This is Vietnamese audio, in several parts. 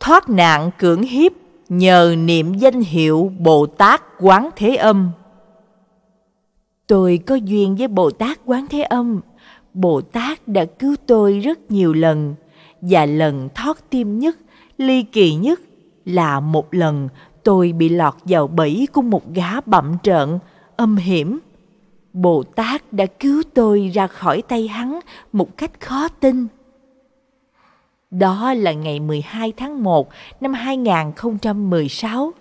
thoát nạn cưỡng hiếp nhờ niệm danh hiệu Bồ Tát Quán Thế Âm. Tôi có duyên với Bồ Tát Quán Thế Âm. Bồ Tát đã cứu tôi rất nhiều lần và lần thoát tim nhất, ly kỳ nhất là một lần tôi bị lọt vào bẫy của một gã bậm trợn, âm hiểm. Bồ Tát đã cứu tôi ra khỏi tay hắn một cách khó tin đó là ngày 12 tháng 1 năm 2016.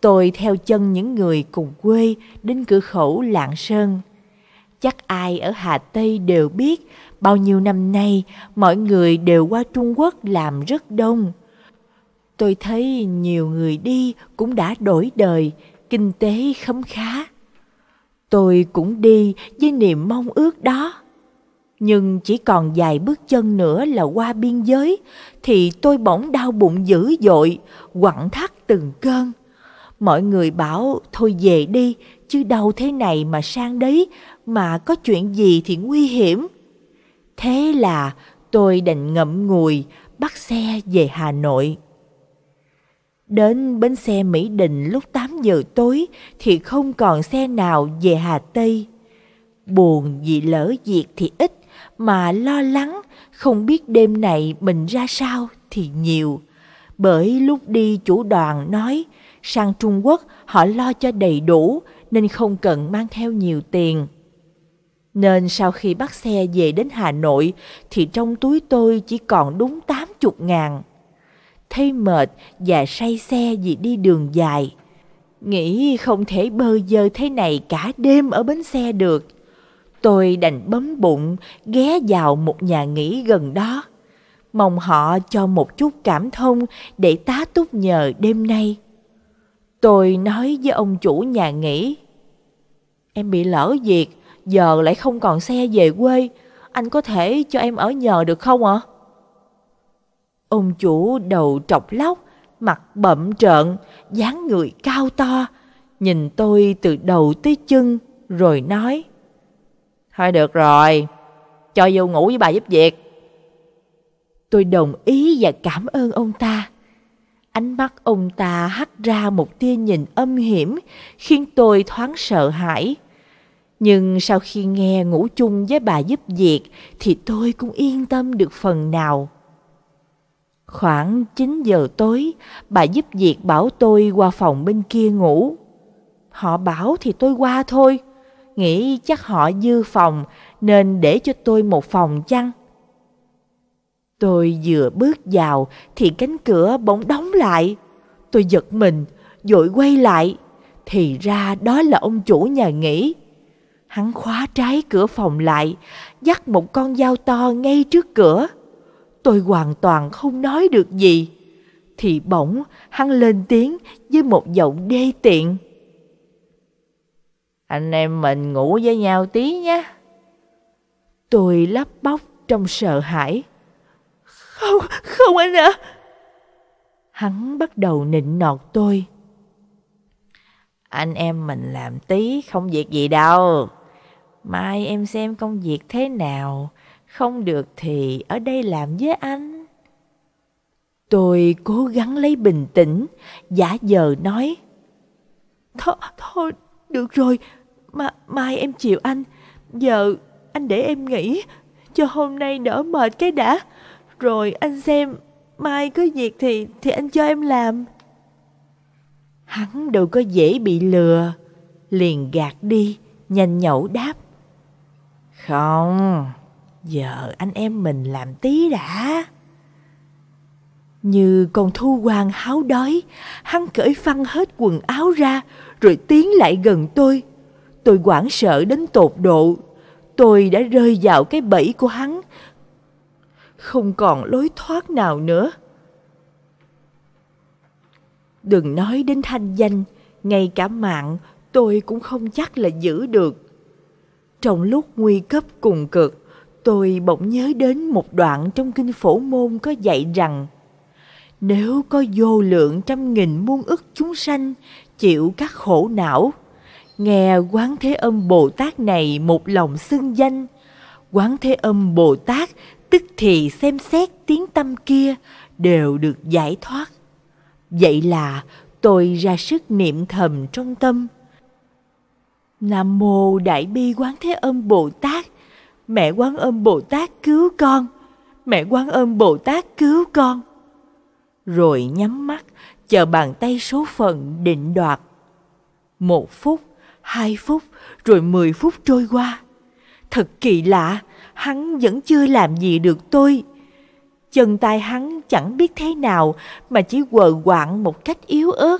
Tôi theo chân những người cùng quê đến cửa khẩu Lạng Sơn. Chắc ai ở Hà Tây đều biết bao nhiêu năm nay mọi người đều qua Trung Quốc làm rất đông. Tôi thấy nhiều người đi cũng đã đổi đời, kinh tế khấm khá. Tôi cũng đi với niềm mong ước đó nhưng chỉ còn vài bước chân nữa là qua biên giới thì tôi bỗng đau bụng dữ dội quặn thắt từng cơn mọi người bảo thôi về đi chứ đâu thế này mà sang đấy mà có chuyện gì thì nguy hiểm thế là tôi đành ngậm ngùi bắt xe về hà nội Đến bến xe Mỹ Đình lúc 8 giờ tối thì không còn xe nào về Hà Tây. Buồn vì lỡ việc thì ít, mà lo lắng không biết đêm này mình ra sao thì nhiều. Bởi lúc đi chủ đoàn nói sang Trung Quốc họ lo cho đầy đủ nên không cần mang theo nhiều tiền. Nên sau khi bắt xe về đến Hà Nội thì trong túi tôi chỉ còn đúng 80 ngàn. Thấy mệt và say xe vì đi đường dài. Nghĩ không thể bơ dơ thế này cả đêm ở bến xe được Tôi đành bấm bụng ghé vào một nhà nghỉ gần đó, mong họ cho một chút cảm thông để tá túc nhờ đêm nay. Tôi nói với ông chủ nhà nghỉ, em bị lỡ việc, giờ lại không còn xe về quê, anh có thể cho em ở nhờ được không ạ? À? Ông chủ đầu trọc lóc, mặt bậm trợn, dáng người cao to, nhìn tôi từ đầu tới chân rồi nói Thôi được rồi, cho vô ngủ với bà giúp việc. Tôi đồng ý và cảm ơn ông ta. Ánh mắt ông ta hắt ra một tia nhìn âm hiểm khiến tôi thoáng sợ hãi. Nhưng sau khi nghe ngủ chung với bà giúp việc thì tôi cũng yên tâm được phần nào. Khoảng 9 giờ tối, bà giúp việc bảo tôi qua phòng bên kia ngủ. Họ bảo thì tôi qua thôi nghĩ chắc họ dư phòng nên để cho tôi một phòng chăng? Tôi vừa bước vào thì cánh cửa bỗng đóng lại. Tôi giật mình, dội quay lại. Thì ra đó là ông chủ nhà nghỉ. Hắn khóa trái cửa phòng lại, dắt một con dao to ngay trước cửa. Tôi hoàn toàn không nói được gì. Thì bỗng hắn lên tiếng với một giọng đê tiện anh em mình ngủ với nhau tí nhé. Tôi lắp bóc trong sợ hãi. Không, không anh ạ. À. Hắn bắt đầu nịnh nọt tôi. Anh em mình làm tí không việc gì đâu. Mai em xem công việc thế nào, không được thì ở đây làm với anh. Tôi cố gắng lấy bình tĩnh, giả vờ nói. Thôi, thôi, được rồi, mà mai em chịu anh giờ anh để em nghỉ cho hôm nay đỡ mệt cái đã rồi anh xem mai có việc thì thì anh cho em làm hắn đâu có dễ bị lừa liền gạt đi nhanh nhẩu đáp không giờ anh em mình làm tí đã như con thu quan háo đói hắn cởi phăng hết quần áo ra rồi tiến lại gần tôi Tôi hoảng sợ đến tột độ. Tôi đã rơi vào cái bẫy của hắn. Không còn lối thoát nào nữa. Đừng nói đến thanh danh, ngay cả mạng tôi cũng không chắc là giữ được. Trong lúc nguy cấp cùng cực, tôi bỗng nhớ đến một đoạn trong kinh phổ môn có dạy rằng nếu có vô lượng trăm nghìn muôn ức chúng sanh chịu các khổ não nghe quán thế âm bồ tát này một lòng xưng danh quán thế âm bồ tát tức thì xem xét tiếng tâm kia đều được giải thoát vậy là tôi ra sức niệm thầm trong tâm nam mô đại bi quán thế âm bồ tát mẹ quán âm bồ tát cứu con mẹ quán âm bồ tát cứu con rồi nhắm mắt chờ bàn tay số phận định đoạt một phút hai phút, rồi mười phút trôi qua. Thật kỳ lạ, hắn vẫn chưa làm gì được tôi. Chân tay hắn chẳng biết thế nào mà chỉ quờ quạng một cách yếu ớt.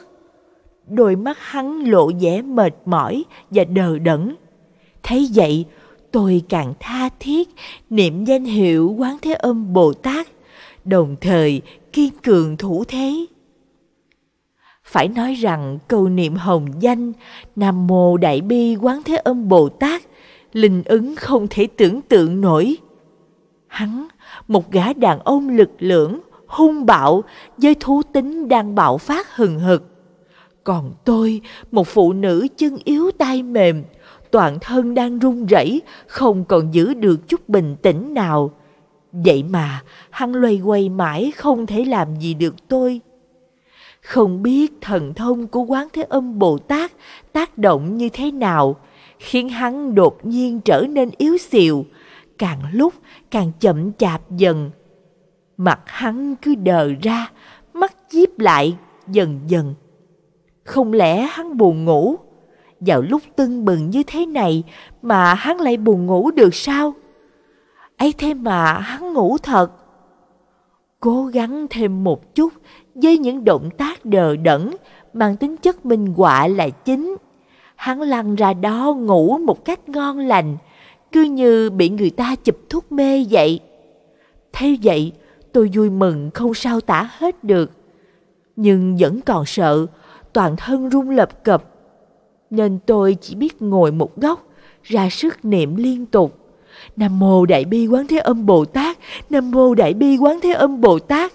Đôi mắt hắn lộ vẻ mệt mỏi và đờ đẫn. Thấy vậy, tôi càng tha thiết niệm danh hiệu Quán Thế Âm Bồ Tát, đồng thời kiên cường thủ thế phải nói rằng câu niệm hồng danh nam mô đại bi quán thế âm bồ tát linh ứng không thể tưởng tượng nổi hắn một gã đàn ông lực lưỡng hung bạo với thú tính đang bạo phát hừng hực còn tôi một phụ nữ chân yếu tay mềm toàn thân đang run rẩy không còn giữ được chút bình tĩnh nào vậy mà hắn loay quay mãi không thể làm gì được tôi không biết thần thông của Quán Thế Âm Bồ Tát tác động như thế nào, khiến hắn đột nhiên trở nên yếu xìu, càng lúc càng chậm chạp dần. Mặt hắn cứ đờ ra, mắt díp lại dần dần. Không lẽ hắn buồn ngủ? Vào lúc tưng bừng như thế này mà hắn lại buồn ngủ được sao? ấy thế mà hắn ngủ thật. Cố gắng thêm một chút với những động tác đờ đẫn mang tính chất minh họa là chính. Hắn lăn ra đó ngủ một cách ngon lành, cứ như bị người ta chụp thuốc mê vậy. Thế vậy, tôi vui mừng không sao tả hết được. Nhưng vẫn còn sợ, toàn thân run lập cập. Nên tôi chỉ biết ngồi một góc, ra sức niệm liên tục. Nam Mô Đại Bi Quán Thế Âm Bồ Tát, Nam Mô Đại Bi Quán Thế Âm Bồ Tát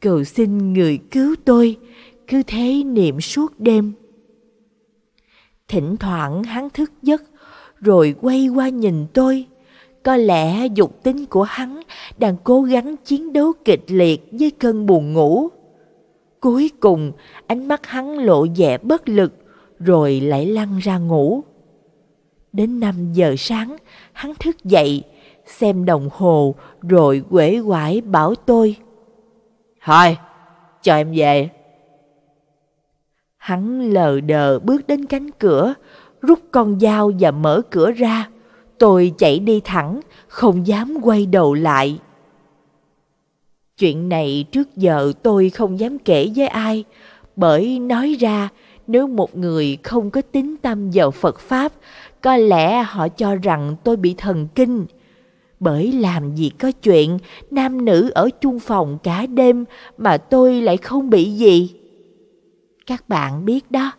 cầu xin người cứu tôi cứ thế niệm suốt đêm thỉnh thoảng hắn thức giấc rồi quay qua nhìn tôi có lẽ dục tính của hắn đang cố gắng chiến đấu kịch liệt với cơn buồn ngủ cuối cùng ánh mắt hắn lộ vẻ bất lực rồi lại lăn ra ngủ đến năm giờ sáng hắn thức dậy xem đồng hồ rồi quể quải bảo tôi Thôi, cho em về. Hắn lờ đờ bước đến cánh cửa, rút con dao và mở cửa ra. Tôi chạy đi thẳng, không dám quay đầu lại. Chuyện này trước giờ tôi không dám kể với ai, bởi nói ra nếu một người không có tín tâm vào Phật Pháp, có lẽ họ cho rằng tôi bị thần kinh bởi làm gì có chuyện nam nữ ở chung phòng cả đêm mà tôi lại không bị gì. Các bạn biết đó,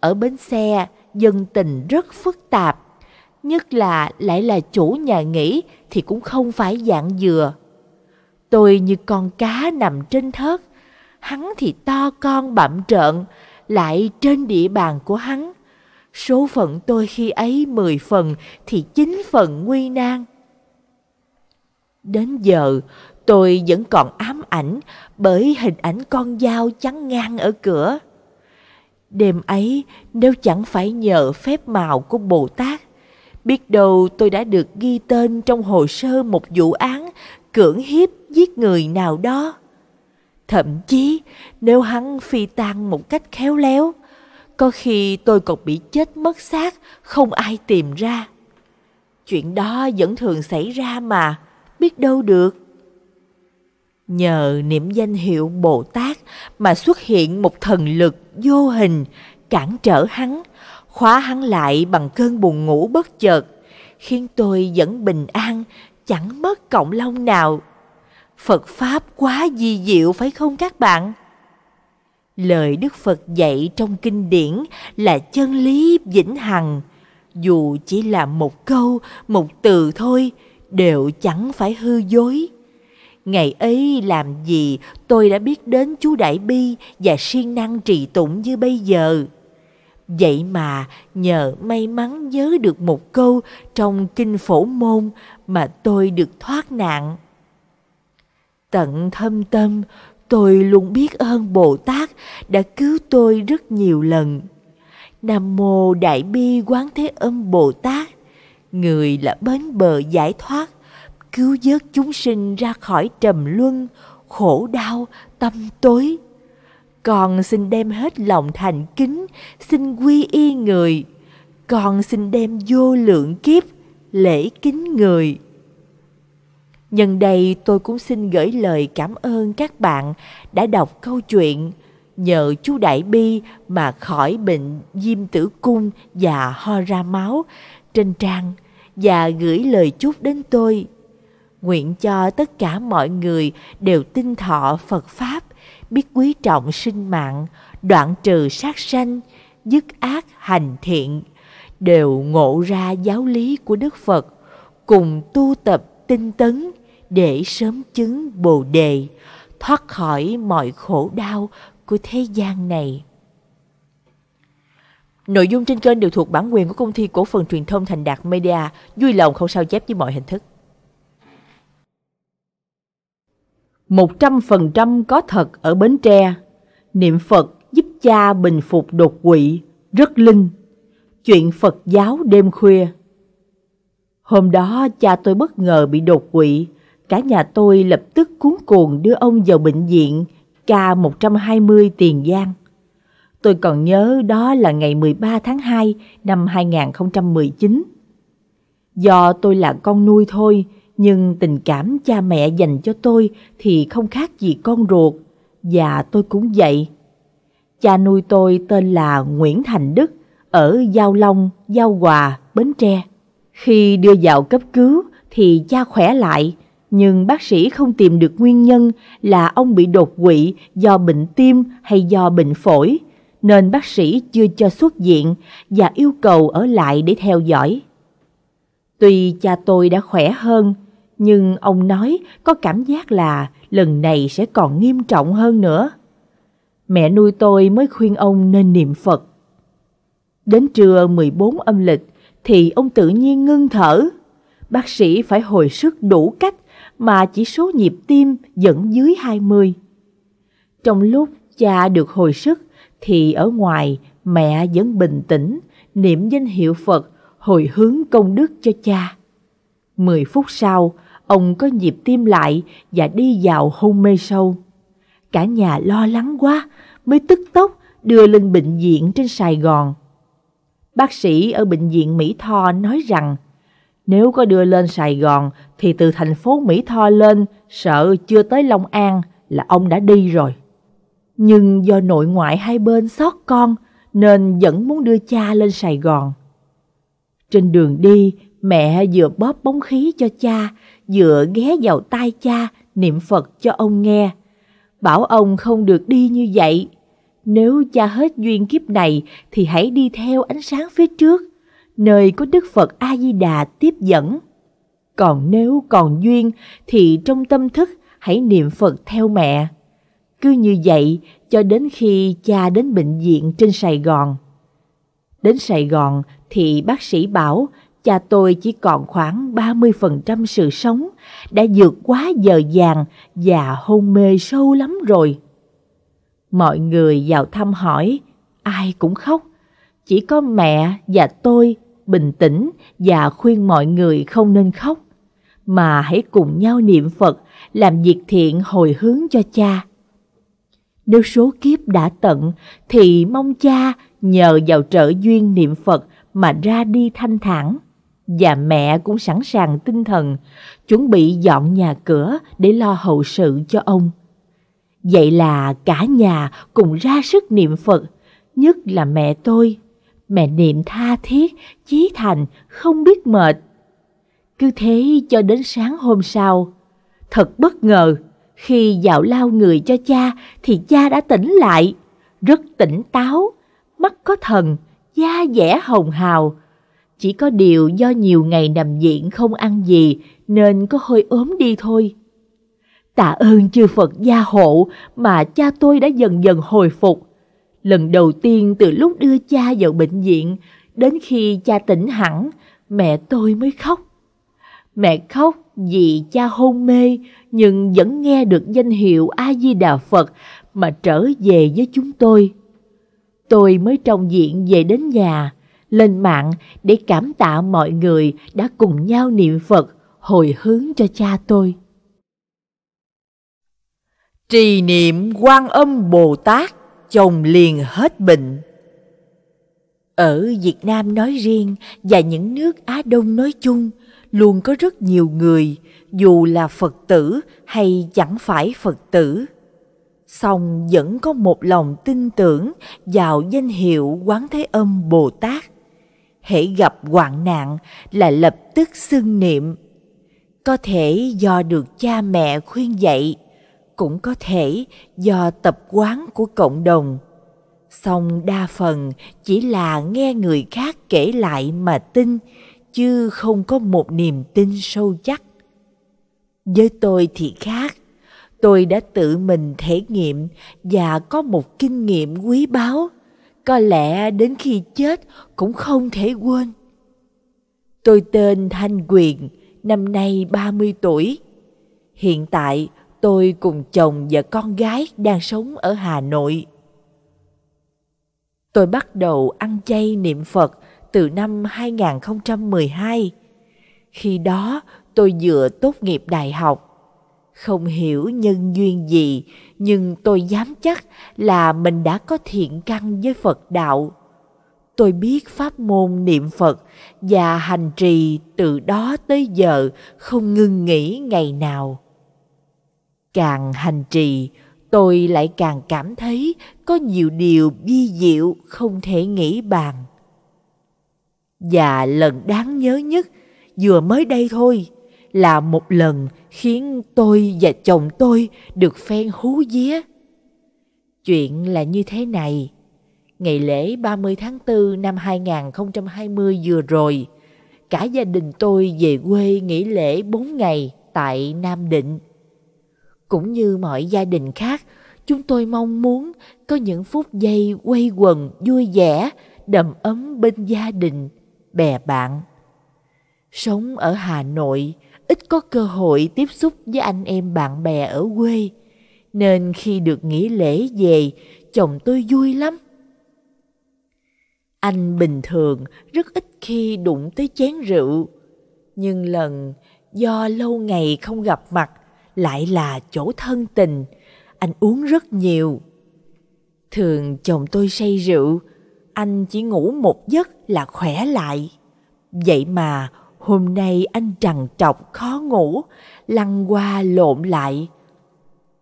ở bến xe dân tình rất phức tạp. Nhất là lại là chủ nhà nghỉ thì cũng không phải dạng dừa. Tôi như con cá nằm trên thớt, hắn thì to con bậm trợn, lại trên địa bàn của hắn. Số phận tôi khi ấy 10 phần thì 9 phần nguy nan. Đến giờ, tôi vẫn còn ám ảnh bởi hình ảnh con dao chắn ngang ở cửa. Đêm ấy, nếu chẳng phải nhờ phép màu của Bồ Tát, biết đâu tôi đã được ghi tên trong hồ sơ một vụ án cưỡng hiếp giết người nào đó. Thậm chí, nếu hắn phi tang một cách khéo léo, có khi tôi còn bị chết mất xác, không ai tìm ra. Chuyện đó vẫn thường xảy ra mà biết đâu được. Nhờ niệm danh hiệu Bồ Tát mà xuất hiện một thần lực vô hình cản trở hắn, khóa hắn lại bằng cơn buồn ngủ bất chợt, khiến tôi vẫn bình an, chẳng mất cộng lông nào. Phật Pháp quá di diệu phải không các bạn? Lời Đức Phật dạy trong kinh điển là chân lý vĩnh hằng. Dù chỉ là một câu, một từ thôi, đều chẳng phải hư dối. Ngày ấy làm gì tôi đã biết đến chú Đại Bi và siêng năng trì tụng như bây giờ. Vậy mà nhờ may mắn nhớ được một câu trong kinh phổ môn mà tôi được thoát nạn. Tận thâm tâm, tôi luôn biết ơn Bồ Tát đã cứu tôi rất nhiều lần. Nam Mô Đại Bi Quán Thế Âm Bồ Tát người là bến bờ giải thoát cứu vớt chúng sinh ra khỏi trầm luân khổ đau tâm tối con xin đem hết lòng thành kính xin quy y người con xin đem vô lượng kiếp lễ kính người nhân đây tôi cũng xin gửi lời cảm ơn các bạn đã đọc câu chuyện nhờ chú đại bi mà khỏi bệnh diêm tử cung và ho ra máu trên trang và gửi lời chúc đến tôi. Nguyện cho tất cả mọi người đều tin thọ Phật Pháp, biết quý trọng sinh mạng, đoạn trừ sát sanh, dứt ác hành thiện, đều ngộ ra giáo lý của Đức Phật, cùng tu tập tinh tấn để sớm chứng Bồ Đề, thoát khỏi mọi khổ đau của thế gian này. Nội dung trên kênh đều thuộc bản quyền của công ty cổ phần truyền thông Thành Đạt Media, vui lòng không sao chép với mọi hình thức. 100% có thật ở Bến Tre. Niệm Phật giúp cha bình phục đột quỵ, rất linh. Chuyện Phật giáo đêm khuya. Hôm đó cha tôi bất ngờ bị đột quỵ, cả nhà tôi lập tức cuốn cuồng đưa ông vào bệnh viện K120 Tiền Giang. Tôi còn nhớ đó là ngày 13 tháng 2 năm 2019. Do tôi là con nuôi thôi, nhưng tình cảm cha mẹ dành cho tôi thì không khác gì con ruột, và tôi cũng vậy. Cha nuôi tôi tên là Nguyễn Thành Đức, ở Giao Long, Giao Hòa, Bến Tre. Khi đưa vào cấp cứu thì cha khỏe lại, nhưng bác sĩ không tìm được nguyên nhân là ông bị đột quỵ do bệnh tim hay do bệnh phổi nên bác sĩ chưa cho xuất viện và yêu cầu ở lại để theo dõi. Tuy cha tôi đã khỏe hơn, nhưng ông nói có cảm giác là lần này sẽ còn nghiêm trọng hơn nữa. Mẹ nuôi tôi mới khuyên ông nên niệm Phật. Đến trưa 14 âm lịch thì ông tự nhiên ngưng thở. Bác sĩ phải hồi sức đủ cách mà chỉ số nhịp tim vẫn dưới 20. Trong lúc cha được hồi sức thì ở ngoài mẹ vẫn bình tĩnh, niệm danh hiệu Phật, hồi hướng công đức cho cha. Mười phút sau, ông có nhịp tim lại và đi vào hôn mê sâu. Cả nhà lo lắng quá, mới tức tốc đưa lên bệnh viện trên Sài Gòn. Bác sĩ ở bệnh viện Mỹ Tho nói rằng nếu có đưa lên Sài Gòn thì từ thành phố Mỹ Tho lên sợ chưa tới Long An là ông đã đi rồi. Nhưng do nội ngoại hai bên xót con nên vẫn muốn đưa cha lên Sài Gòn. Trên đường đi, mẹ vừa bóp bóng khí cho cha, vừa ghé vào tai cha niệm Phật cho ông nghe. Bảo ông không được đi như vậy. Nếu cha hết duyên kiếp này thì hãy đi theo ánh sáng phía trước, nơi có Đức Phật A-di-đà tiếp dẫn. Còn nếu còn duyên thì trong tâm thức hãy niệm Phật theo mẹ. Cứ như vậy cho đến khi cha đến bệnh viện trên Sài Gòn. Đến Sài Gòn thì bác sĩ bảo cha tôi chỉ còn khoảng 30% sự sống, đã vượt quá giờ vàng và hôn mê sâu lắm rồi. Mọi người vào thăm hỏi, ai cũng khóc, chỉ có mẹ và tôi bình tĩnh và khuyên mọi người không nên khóc, mà hãy cùng nhau niệm Phật, làm việc thiện hồi hướng cho cha. Nếu số kiếp đã tận thì mong cha nhờ vào trợ duyên niệm Phật mà ra đi thanh thản. Và mẹ cũng sẵn sàng tinh thần, chuẩn bị dọn nhà cửa để lo hậu sự cho ông. Vậy là cả nhà cùng ra sức niệm Phật, nhất là mẹ tôi. Mẹ niệm tha thiết, chí thành, không biết mệt. Cứ thế cho đến sáng hôm sau, thật bất ngờ khi dạo lao người cho cha thì cha đã tỉnh lại, rất tỉnh táo, mắt có thần, da dẻ hồng hào. Chỉ có điều do nhiều ngày nằm viện không ăn gì nên có hơi ốm đi thôi. Tạ ơn chư Phật gia hộ mà cha tôi đã dần dần hồi phục. Lần đầu tiên từ lúc đưa cha vào bệnh viện đến khi cha tỉnh hẳn, mẹ tôi mới khóc. Mẹ khóc vì cha hôn mê nhưng vẫn nghe được danh hiệu A-di-đà Phật mà trở về với chúng tôi. Tôi mới trong diện về đến nhà, lên mạng để cảm tạ mọi người đã cùng nhau niệm Phật hồi hướng cho cha tôi. Trì niệm quan âm Bồ Tát chồng liền hết bệnh. Ở Việt Nam nói riêng và những nước Á Đông nói chung – luôn có rất nhiều người dù là phật tử hay chẳng phải phật tử song vẫn có một lòng tin tưởng vào danh hiệu quán thế âm bồ tát hễ gặp hoạn nạn là lập tức xưng niệm có thể do được cha mẹ khuyên dạy cũng có thể do tập quán của cộng đồng song đa phần chỉ là nghe người khác kể lại mà tin chứ không có một niềm tin sâu chắc với tôi thì khác tôi đã tự mình thể nghiệm và có một kinh nghiệm quý báu có lẽ đến khi chết cũng không thể quên tôi tên thanh quyền năm nay 30 tuổi hiện tại tôi cùng chồng và con gái đang sống ở hà nội tôi bắt đầu ăn chay niệm phật từ năm 2012. Khi đó tôi vừa tốt nghiệp đại học. Không hiểu nhân duyên gì, nhưng tôi dám chắc là mình đã có thiện căn với Phật đạo. Tôi biết pháp môn niệm Phật và hành trì từ đó tới giờ không ngưng nghỉ ngày nào. Càng hành trì, tôi lại càng cảm thấy có nhiều điều vi diệu không thể nghĩ bàn và lần đáng nhớ nhất vừa mới đây thôi là một lần khiến tôi và chồng tôi được phen hú vía. Chuyện là như thế này. Ngày lễ 30 tháng 4 năm 2020 vừa rồi, cả gia đình tôi về quê nghỉ lễ 4 ngày tại Nam Định. Cũng như mọi gia đình khác, chúng tôi mong muốn có những phút giây quay quần vui vẻ, đầm ấm bên gia đình bè bạn. Sống ở Hà Nội, ít có cơ hội tiếp xúc với anh em bạn bè ở quê, nên khi được nghỉ lễ về, chồng tôi vui lắm. Anh bình thường rất ít khi đụng tới chén rượu, nhưng lần do lâu ngày không gặp mặt lại là chỗ thân tình, anh uống rất nhiều. Thường chồng tôi say rượu anh chỉ ngủ một giấc là khỏe lại. Vậy mà hôm nay anh trằn trọc khó ngủ, lăn qua lộn lại.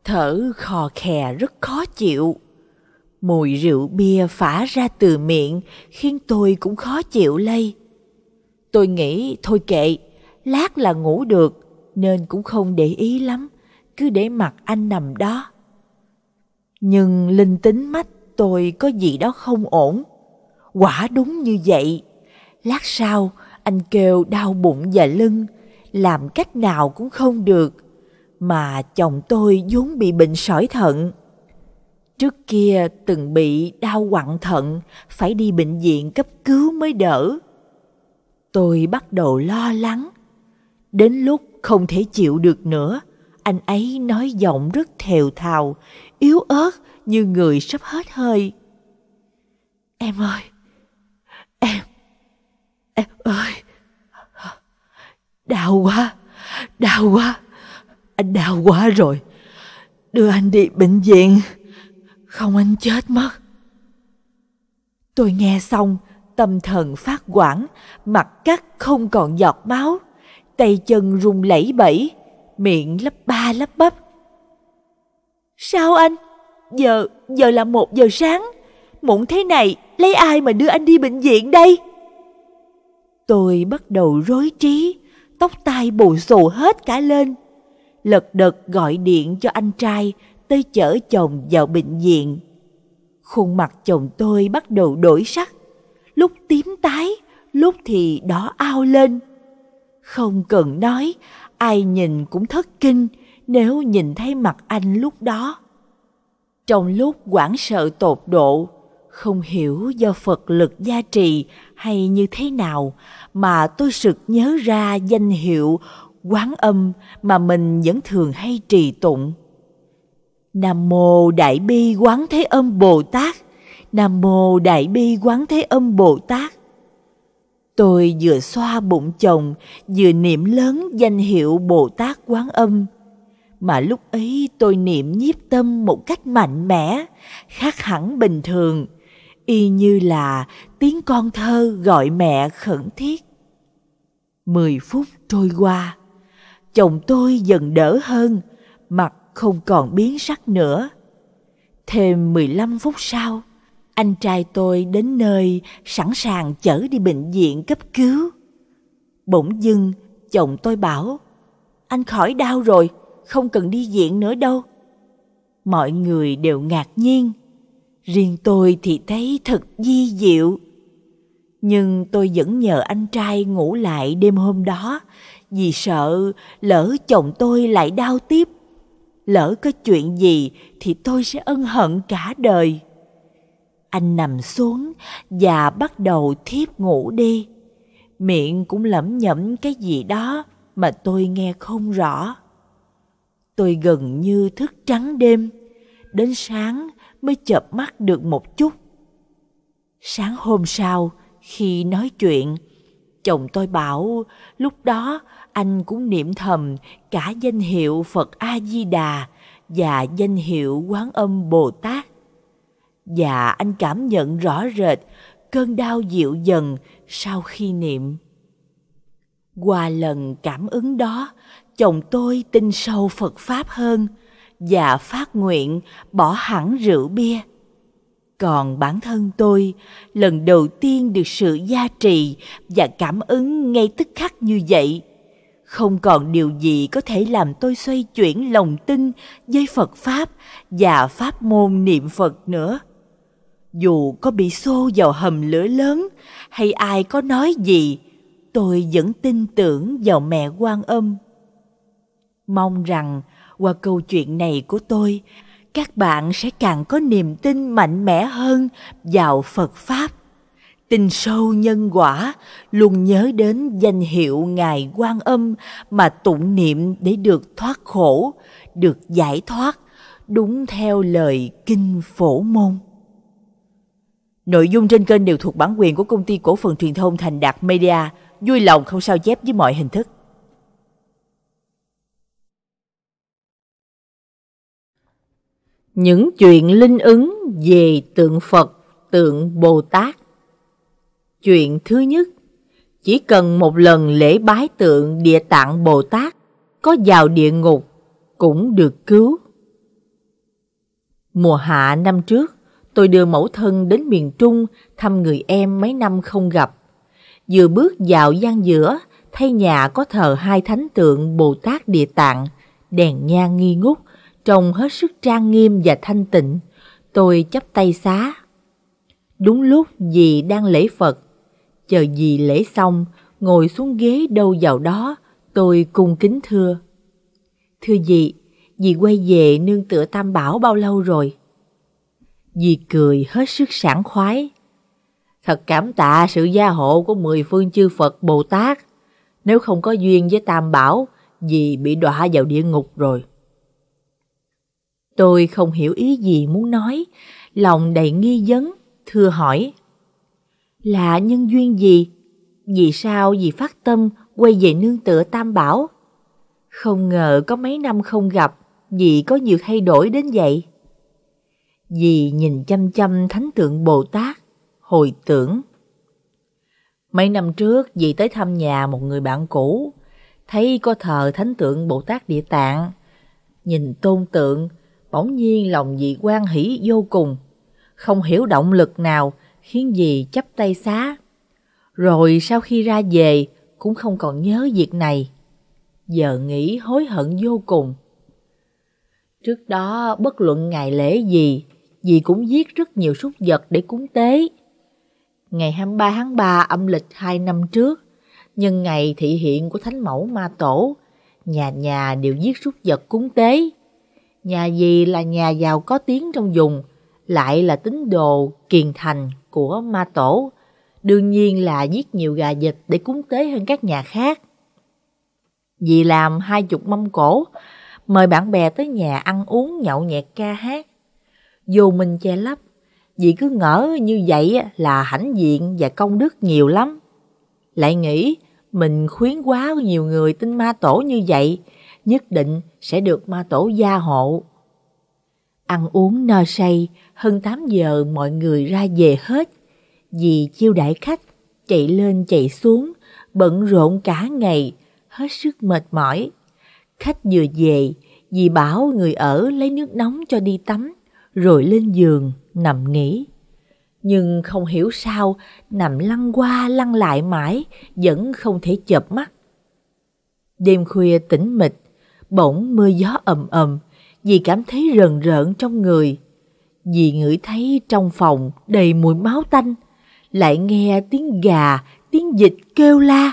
Thở khò khè rất khó chịu. Mùi rượu bia phả ra từ miệng khiến tôi cũng khó chịu lây. Tôi nghĩ thôi kệ, lát là ngủ được nên cũng không để ý lắm, cứ để mặc anh nằm đó. Nhưng linh tính mách tôi có gì đó không ổn quả đúng như vậy lát sau anh kêu đau bụng và lưng làm cách nào cũng không được mà chồng tôi vốn bị bệnh sỏi thận trước kia từng bị đau quặn thận phải đi bệnh viện cấp cứu mới đỡ tôi bắt đầu lo lắng đến lúc không thể chịu được nữa anh ấy nói giọng rất thều thào yếu ớt như người sắp hết hơi em ơi Em Em ơi Đau quá Đau quá Anh đau quá rồi Đưa anh đi bệnh viện Không anh chết mất Tôi nghe xong Tâm thần phát quảng Mặt cắt không còn giọt máu Tay chân run lẩy bẩy Miệng lấp ba lấp bắp Sao anh Giờ, giờ là một giờ sáng mụn thế này, lấy ai mà đưa anh đi bệnh viện đây? Tôi bắt đầu rối trí, tóc tai bù xù hết cả lên. Lật đật gọi điện cho anh trai tới chở chồng vào bệnh viện. Khuôn mặt chồng tôi bắt đầu đổi sắc, lúc tím tái, lúc thì đỏ ao lên. Không cần nói, ai nhìn cũng thất kinh nếu nhìn thấy mặt anh lúc đó. Trong lúc quảng sợ tột độ, không hiểu do phật lực gia trì hay như thế nào mà tôi sực nhớ ra danh hiệu quán âm mà mình vẫn thường hay trì tụng nam mô đại bi quán thế âm bồ tát nam mô đại bi quán thế âm bồ tát tôi vừa xoa bụng chồng vừa niệm lớn danh hiệu bồ tát quán âm mà lúc ấy tôi niệm nhiếp tâm một cách mạnh mẽ khác hẳn bình thường y như là tiếng con thơ gọi mẹ khẩn thiết. Mười phút trôi qua, chồng tôi dần đỡ hơn, mặt không còn biến sắc nữa. Thêm 15 phút sau, anh trai tôi đến nơi sẵn sàng chở đi bệnh viện cấp cứu. Bỗng dưng, chồng tôi bảo, anh khỏi đau rồi, không cần đi viện nữa đâu. Mọi người đều ngạc nhiên riêng tôi thì thấy thật di diệu nhưng tôi vẫn nhờ anh trai ngủ lại đêm hôm đó vì sợ lỡ chồng tôi lại đau tiếp lỡ có chuyện gì thì tôi sẽ ân hận cả đời anh nằm xuống và bắt đầu thiếp ngủ đi miệng cũng lẩm nhẩm cái gì đó mà tôi nghe không rõ tôi gần như thức trắng đêm đến sáng mới chợp mắt được một chút. Sáng hôm sau, khi nói chuyện, chồng tôi bảo lúc đó anh cũng niệm thầm cả danh hiệu Phật A-di-đà và danh hiệu Quán Âm Bồ Tát. Và anh cảm nhận rõ rệt cơn đau dịu dần sau khi niệm. Qua lần cảm ứng đó, chồng tôi tin sâu Phật Pháp hơn – và phát nguyện bỏ hẳn rượu bia còn bản thân tôi lần đầu tiên được sự gia trì và cảm ứng ngay tức khắc như vậy không còn điều gì có thể làm tôi xoay chuyển lòng tin với phật pháp và pháp môn niệm phật nữa dù có bị xô vào hầm lửa lớn hay ai có nói gì tôi vẫn tin tưởng vào mẹ quan âm mong rằng qua câu chuyện này của tôi các bạn sẽ càng có niềm tin mạnh mẽ hơn vào phật pháp tin sâu nhân quả luôn nhớ đến danh hiệu ngài quan âm mà tụng niệm để được thoát khổ được giải thoát đúng theo lời kinh phổ môn nội dung trên kênh đều thuộc bản quyền của công ty cổ phần truyền thông thành đạt media vui lòng không sao chép với mọi hình thức những chuyện linh ứng về tượng Phật, tượng Bồ Tát. Chuyện thứ nhất, chỉ cần một lần lễ bái tượng địa tạng Bồ Tát có vào địa ngục cũng được cứu. Mùa hạ năm trước, tôi đưa mẫu thân đến miền Trung thăm người em mấy năm không gặp. Vừa bước vào gian giữa, thấy nhà có thờ hai thánh tượng Bồ Tát Địa Tạng, đèn nhang nghi ngút trông hết sức trang nghiêm và thanh tịnh, tôi chắp tay xá. Đúng lúc dì đang lễ Phật, chờ dì lễ xong, ngồi xuống ghế đâu vào đó, tôi cung kính thưa. Thưa dì, dì quay về nương tựa Tam Bảo bao lâu rồi? Dì cười hết sức sảng khoái. Thật cảm tạ sự gia hộ của mười phương chư Phật Bồ Tát. Nếu không có duyên với Tam Bảo, dì bị đọa vào địa ngục rồi. Tôi không hiểu ý gì muốn nói, lòng đầy nghi vấn, thưa hỏi. Là nhân duyên gì? Vì sao vì phát tâm quay về nương tựa Tam Bảo? Không ngờ có mấy năm không gặp, vì có nhiều thay đổi đến vậy. vì nhìn chăm chăm thánh tượng Bồ Tát, hồi tưởng. Mấy năm trước, dì tới thăm nhà một người bạn cũ, thấy có thờ thánh tượng Bồ Tát Địa Tạng. Nhìn tôn tượng, bỗng nhiên lòng dì quan hỷ vô cùng, không hiểu động lực nào khiến dì chấp tay xá. Rồi sau khi ra về cũng không còn nhớ việc này. Giờ nghĩ hối hận vô cùng. Trước đó bất luận ngày lễ gì, dì cũng giết rất nhiều súc vật để cúng tế. Ngày 23 tháng 3 âm lịch 2 năm trước, nhân ngày thị hiện của Thánh Mẫu Ma Tổ, nhà nhà đều giết súc vật cúng tế. Nhà gì là nhà giàu có tiếng trong vùng, lại là tín đồ kiền thành của ma tổ. Đương nhiên là giết nhiều gà vịt để cúng tế hơn các nhà khác. Dì làm hai chục mâm cổ, mời bạn bè tới nhà ăn uống nhậu nhẹt ca hát. Dù mình che lấp, dì cứ ngỡ như vậy là hãnh diện và công đức nhiều lắm. Lại nghĩ mình khuyến quá nhiều người tin ma tổ như vậy nhất định sẽ được ma tổ gia hộ. Ăn uống no say, hơn 8 giờ mọi người ra về hết. Vì chiêu đãi khách, chạy lên chạy xuống, bận rộn cả ngày, hết sức mệt mỏi. Khách vừa về, dì bảo người ở lấy nước nóng cho đi tắm, rồi lên giường nằm nghỉ. Nhưng không hiểu sao, nằm lăn qua lăn lại mãi, vẫn không thể chợp mắt. Đêm khuya tỉnh mịch, Bỗng mưa gió ầm ầm, dì cảm thấy rờn rợn trong người. Dì ngửi thấy trong phòng đầy mùi máu tanh, lại nghe tiếng gà, tiếng dịch kêu la.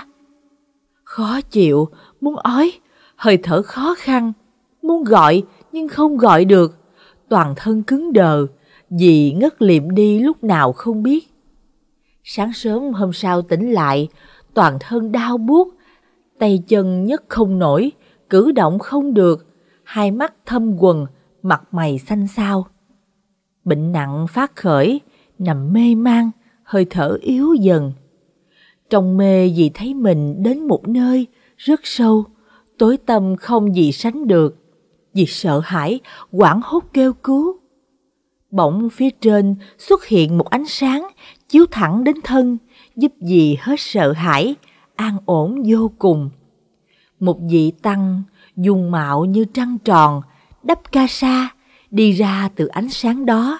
Khó chịu, muốn ói, hơi thở khó khăn, muốn gọi nhưng không gọi được, toàn thân cứng đờ, dì ngất liệm đi lúc nào không biết. Sáng sớm hôm sau tỉnh lại, toàn thân đau buốt, tay chân nhấc không nổi, cử động không được, hai mắt thâm quần, mặt mày xanh xao. Bệnh nặng phát khởi, nằm mê man, hơi thở yếu dần. Trong mê vì thấy mình đến một nơi rất sâu, tối tâm không gì sánh được, vì sợ hãi, quảng hốt kêu cứu. Bỗng phía trên xuất hiện một ánh sáng chiếu thẳng đến thân, giúp gì hết sợ hãi, an ổn vô cùng một vị tăng dùng mạo như trăng tròn đắp ca sa đi ra từ ánh sáng đó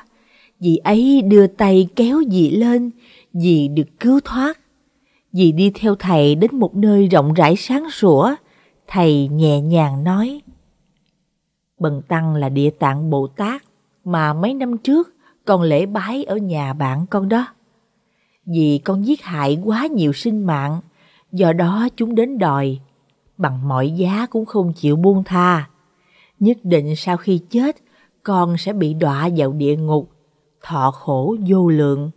vị ấy đưa tay kéo vị lên vị được cứu thoát vị đi theo thầy đến một nơi rộng rãi sáng sủa thầy nhẹ nhàng nói bần tăng là địa tạng bồ tát mà mấy năm trước con lễ bái ở nhà bạn con đó vì con giết hại quá nhiều sinh mạng do đó chúng đến đòi bằng mọi giá cũng không chịu buông tha. Nhất định sau khi chết, con sẽ bị đọa vào địa ngục, thọ khổ vô lượng.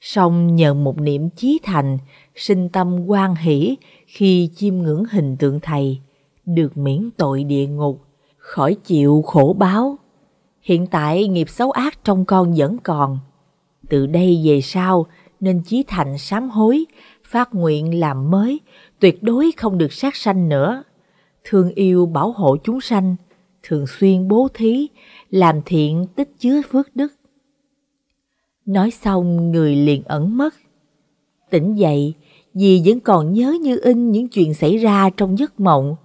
Song nhờ một niệm chí thành, sinh tâm quan hỷ khi chiêm ngưỡng hình tượng thầy, được miễn tội địa ngục, khỏi chịu khổ báo. Hiện tại nghiệp xấu ác trong con vẫn còn. Từ đây về sau, nên chí thành sám hối, phát nguyện làm mới, tuyệt đối không được sát sanh nữa. Thương yêu bảo hộ chúng sanh, thường xuyên bố thí, làm thiện tích chứa phước đức. Nói xong người liền ẩn mất. Tỉnh dậy, dì vẫn còn nhớ như in những chuyện xảy ra trong giấc mộng,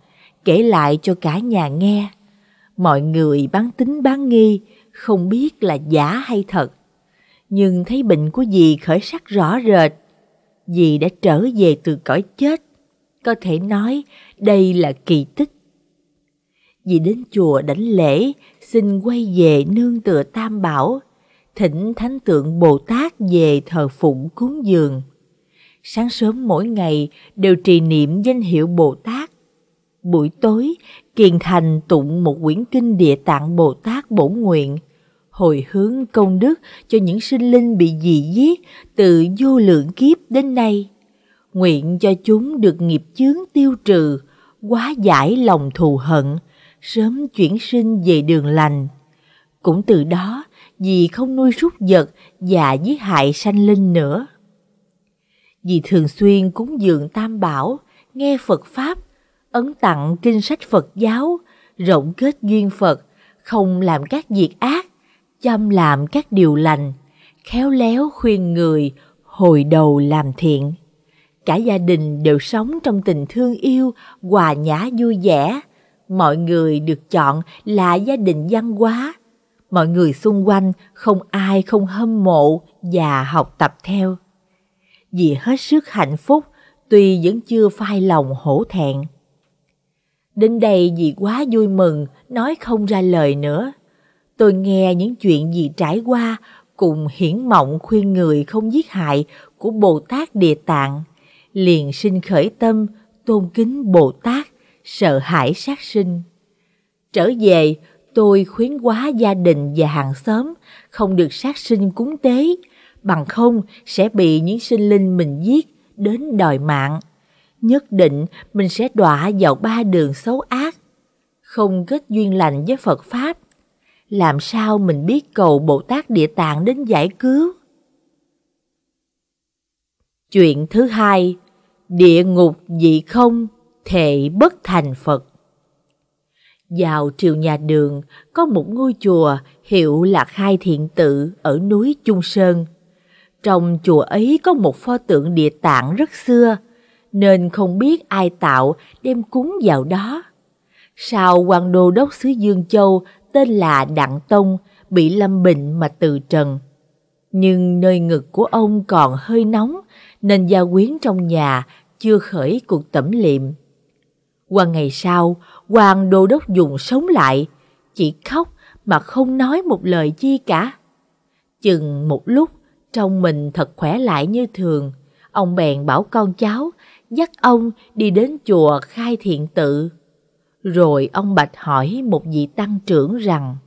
kể lại cho cả nhà nghe. Mọi người bán tính bán nghi, không biết là giả hay thật. Nhưng thấy bệnh của dì khởi sắc rõ rệt, dì đã trở về từ cõi chết có thể nói đây là kỳ tích. Vì đến chùa đảnh lễ, xin quay về nương tựa Tam Bảo, thỉnh Thánh tượng Bồ Tát về thờ phụng cúng dường. Sáng sớm mỗi ngày đều trì niệm danh hiệu Bồ Tát. Buổi tối, kiền thành tụng một quyển kinh địa tạng Bồ Tát bổn nguyện, hồi hướng công đức cho những sinh linh bị dị giết từ vô lượng kiếp đến nay nguyện cho chúng được nghiệp chướng tiêu trừ, quá giải lòng thù hận, sớm chuyển sinh về đường lành. Cũng từ đó, vì không nuôi súc vật và giết hại sanh linh nữa. Vì thường xuyên cúng dường tam bảo, nghe Phật Pháp, ấn tặng kinh sách Phật giáo, rộng kết duyên Phật, không làm các việc ác, chăm làm các điều lành, khéo léo khuyên người hồi đầu làm thiện cả gia đình đều sống trong tình thương yêu hòa nhã vui vẻ mọi người được chọn là gia đình văn hóa mọi người xung quanh không ai không hâm mộ và học tập theo vì hết sức hạnh phúc tuy vẫn chưa phai lòng hổ thẹn đến đây vì quá vui mừng nói không ra lời nữa tôi nghe những chuyện gì trải qua cùng hiển mộng khuyên người không giết hại của bồ tát địa tạng liền sinh khởi tâm tôn kính Bồ Tát, sợ hãi sát sinh. Trở về, tôi khuyến quá gia đình và hàng xóm không được sát sinh cúng tế, bằng không sẽ bị những sinh linh mình giết đến đòi mạng. Nhất định mình sẽ đọa vào ba đường xấu ác, không kết duyên lành với Phật Pháp. Làm sao mình biết cầu Bồ Tát Địa Tạng đến giải cứu? Chuyện thứ hai, địa ngục dị không, thể bất thành Phật. Vào triều nhà đường, có một ngôi chùa hiệu là Khai Thiện Tự ở núi Trung Sơn. Trong chùa ấy có một pho tượng địa tạng rất xưa, nên không biết ai tạo đem cúng vào đó. Sau quan đô đốc xứ Dương Châu tên là Đặng Tông bị lâm bệnh mà từ trần. Nhưng nơi ngực của ông còn hơi nóng nên gia quyến trong nhà chưa khởi cuộc tẩm liệm. Qua ngày sau, hoàng đô đốc dùng sống lại, chỉ khóc mà không nói một lời chi cả. Chừng một lúc, trong mình thật khỏe lại như thường, ông bèn bảo con cháu dắt ông đi đến chùa khai thiện tự. Rồi ông Bạch hỏi một vị tăng trưởng rằng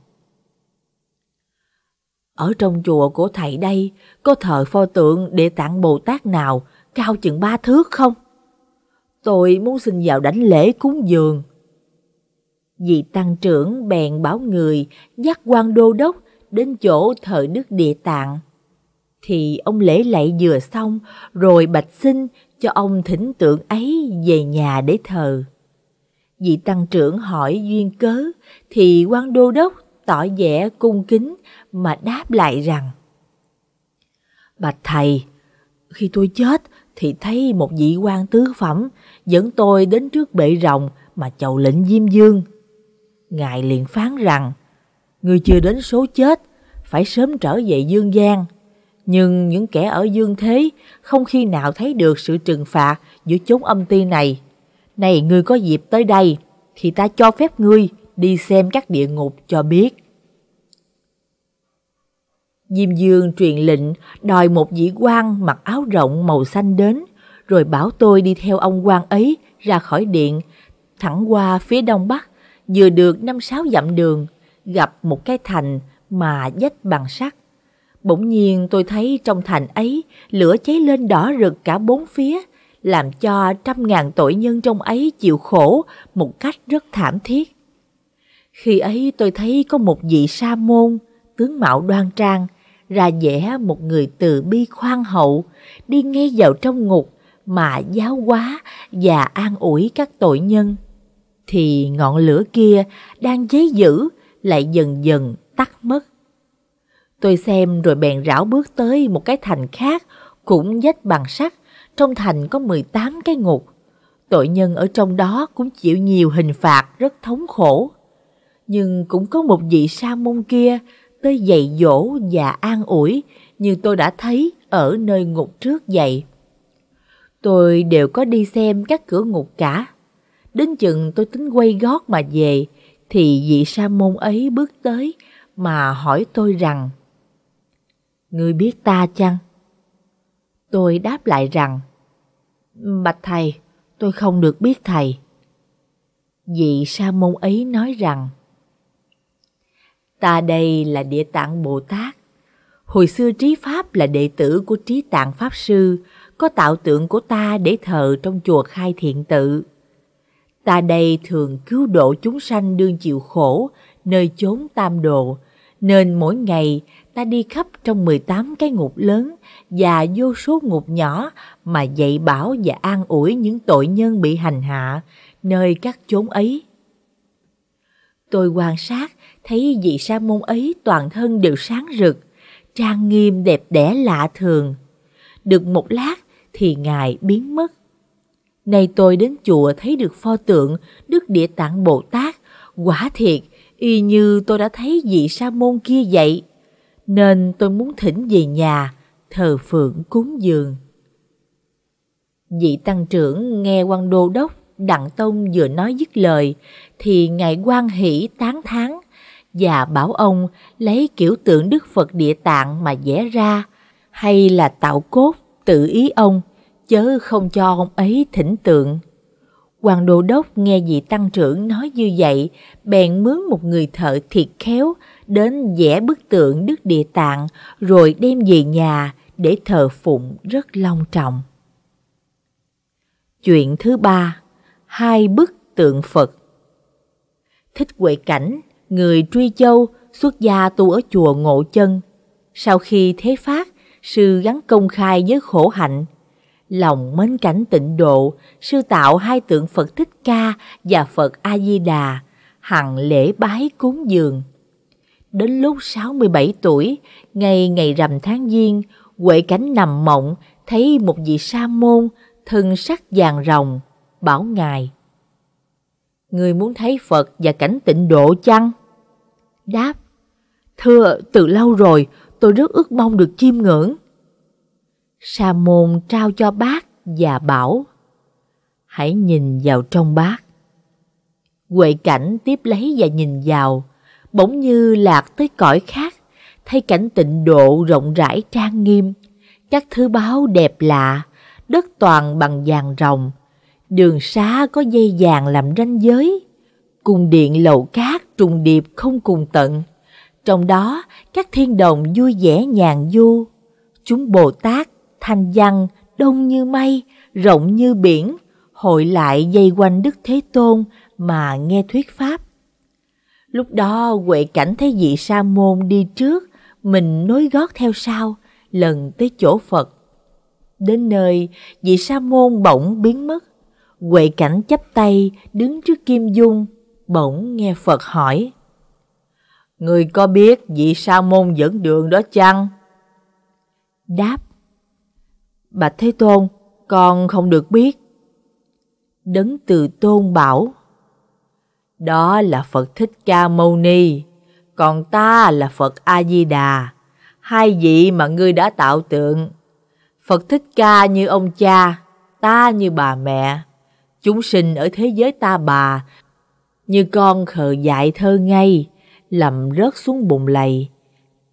ở trong chùa của thầy đây có thờ pho tượng địa tạng Bồ Tát nào cao chừng ba thước không? Tôi muốn xin vào đánh lễ cúng dường. Vị tăng trưởng bèn bảo người dắt quan đô đốc đến chỗ thờ đức địa tạng. Thì ông lễ lạy vừa xong rồi bạch xin cho ông thỉnh tượng ấy về nhà để thờ. Vị tăng trưởng hỏi duyên cớ thì quan đô đốc tỏ vẻ cung kính mà đáp lại rằng Bạch Thầy, khi tôi chết thì thấy một vị quan tứ phẩm dẫn tôi đến trước bệ rồng mà chầu lệnh Diêm Dương. Ngài liền phán rằng, người chưa đến số chết, phải sớm trở về dương gian. Nhưng những kẻ ở dương thế không khi nào thấy được sự trừng phạt giữa chốn âm ti này. Này ngươi có dịp tới đây, thì ta cho phép ngươi đi xem các địa ngục cho biết. Diêm Dương truyền lệnh đòi một dĩ quan mặc áo rộng màu xanh đến, rồi bảo tôi đi theo ông quan ấy ra khỏi điện, thẳng qua phía đông bắc, vừa được năm sáu dặm đường, gặp một cái thành mà dách bằng sắt. Bỗng nhiên tôi thấy trong thành ấy lửa cháy lên đỏ rực cả bốn phía, làm cho trăm ngàn tội nhân trong ấy chịu khổ một cách rất thảm thiết. Khi ấy tôi thấy có một vị sa môn, tướng mạo đoan trang, ra vẻ một người từ bi khoan hậu, đi ngay vào trong ngục mà giáo hóa và an ủi các tội nhân. Thì ngọn lửa kia đang giấy giữ lại dần dần tắt mất. Tôi xem rồi bèn rảo bước tới một cái thành khác cũng dách bằng sắt, trong thành có 18 cái ngục. Tội nhân ở trong đó cũng chịu nhiều hình phạt rất thống khổ nhưng cũng có một vị sa môn kia tới dạy dỗ và an ủi như tôi đã thấy ở nơi ngục trước vậy. Tôi đều có đi xem các cửa ngục cả. Đến chừng tôi tính quay gót mà về thì vị sa môn ấy bước tới mà hỏi tôi rằng Ngươi biết ta chăng? Tôi đáp lại rằng Bạch thầy, tôi không được biết thầy. Vị sa môn ấy nói rằng Ta đây là Địa Tạng Bồ Tát. Hồi xưa Trí Pháp là đệ tử của Trí Tạng Pháp Sư, có tạo tượng của ta để thờ trong chùa khai thiện tự. Ta đây thường cứu độ chúng sanh đương chịu khổ, nơi chốn tam độ, nên mỗi ngày ta đi khắp trong 18 cái ngục lớn và vô số ngục nhỏ mà dạy bảo và an ủi những tội nhân bị hành hạ nơi các chốn ấy. Tôi quan sát thấy vị sa môn ấy toàn thân đều sáng rực, trang nghiêm đẹp đẽ lạ thường. Được một lát thì Ngài biến mất. Nay tôi đến chùa thấy được pho tượng Đức Địa Tạng Bồ Tát, quả thiệt, y như tôi đã thấy vị sa môn kia vậy. Nên tôi muốn thỉnh về nhà, thờ phượng cúng dường. Vị tăng trưởng nghe quan đô đốc Đặng Tông vừa nói dứt lời, thì ngài quan hỷ tán thán và bảo ông lấy kiểu tượng Đức Phật Địa Tạng mà vẽ ra hay là tạo cốt tự ý ông chớ không cho ông ấy thỉnh tượng. Hoàng Đô Đốc nghe vị tăng trưởng nói như vậy, bèn mướn một người thợ thiệt khéo đến vẽ bức tượng Đức Địa Tạng rồi đem về nhà để thờ phụng rất long trọng. Chuyện thứ ba, hai bức tượng Phật. Thích Huệ Cảnh người truy châu xuất gia tu ở chùa Ngộ Chân. Sau khi thế phát, sư gắn công khai với khổ hạnh. Lòng mến cảnh tịnh độ, sư tạo hai tượng Phật Thích Ca và Phật A-di-đà, hằng lễ bái cúng dường. Đến lúc 67 tuổi, ngày ngày rằm tháng giêng, Huệ Cảnh nằm mộng, thấy một vị sa môn, thân sắc vàng rồng, bảo ngài. Người muốn thấy Phật và cảnh tịnh độ chăng? đáp Thưa, từ lâu rồi, tôi rất ước mong được chiêm ngưỡng. Sa môn trao cho bác và bảo Hãy nhìn vào trong bác. Huệ cảnh tiếp lấy và nhìn vào, bỗng như lạc tới cõi khác, thấy cảnh tịnh độ rộng rãi trang nghiêm, các thứ báo đẹp lạ, đất toàn bằng vàng rồng, đường xá có dây vàng làm ranh giới, cung điện lầu cát trùng điệp không cùng tận. Trong đó, các thiên đồng vui vẻ nhàn du. Chúng Bồ Tát, thanh văn, đông như mây, rộng như biển, hội lại dây quanh Đức Thế Tôn mà nghe thuyết pháp. Lúc đó Huệ Cảnh thấy vị sa môn đi trước, mình nối gót theo sau, lần tới chỗ Phật. Đến nơi, vị sa môn bỗng biến mất. Huệ Cảnh chắp tay, đứng trước Kim Dung, bỗng nghe Phật hỏi. Người có biết vị sa môn dẫn đường đó chăng? Đáp. Bạch Thế Tôn, con không được biết. Đấng từ Tôn bảo. Đó là Phật Thích Ca Mâu Ni, còn ta là Phật A-di-đà, hai vị mà ngươi đã tạo tượng. Phật Thích Ca như ông cha, ta như bà mẹ. Chúng sinh ở thế giới ta bà như con khờ dại thơ ngay lầm rớt xuống bùn lầy.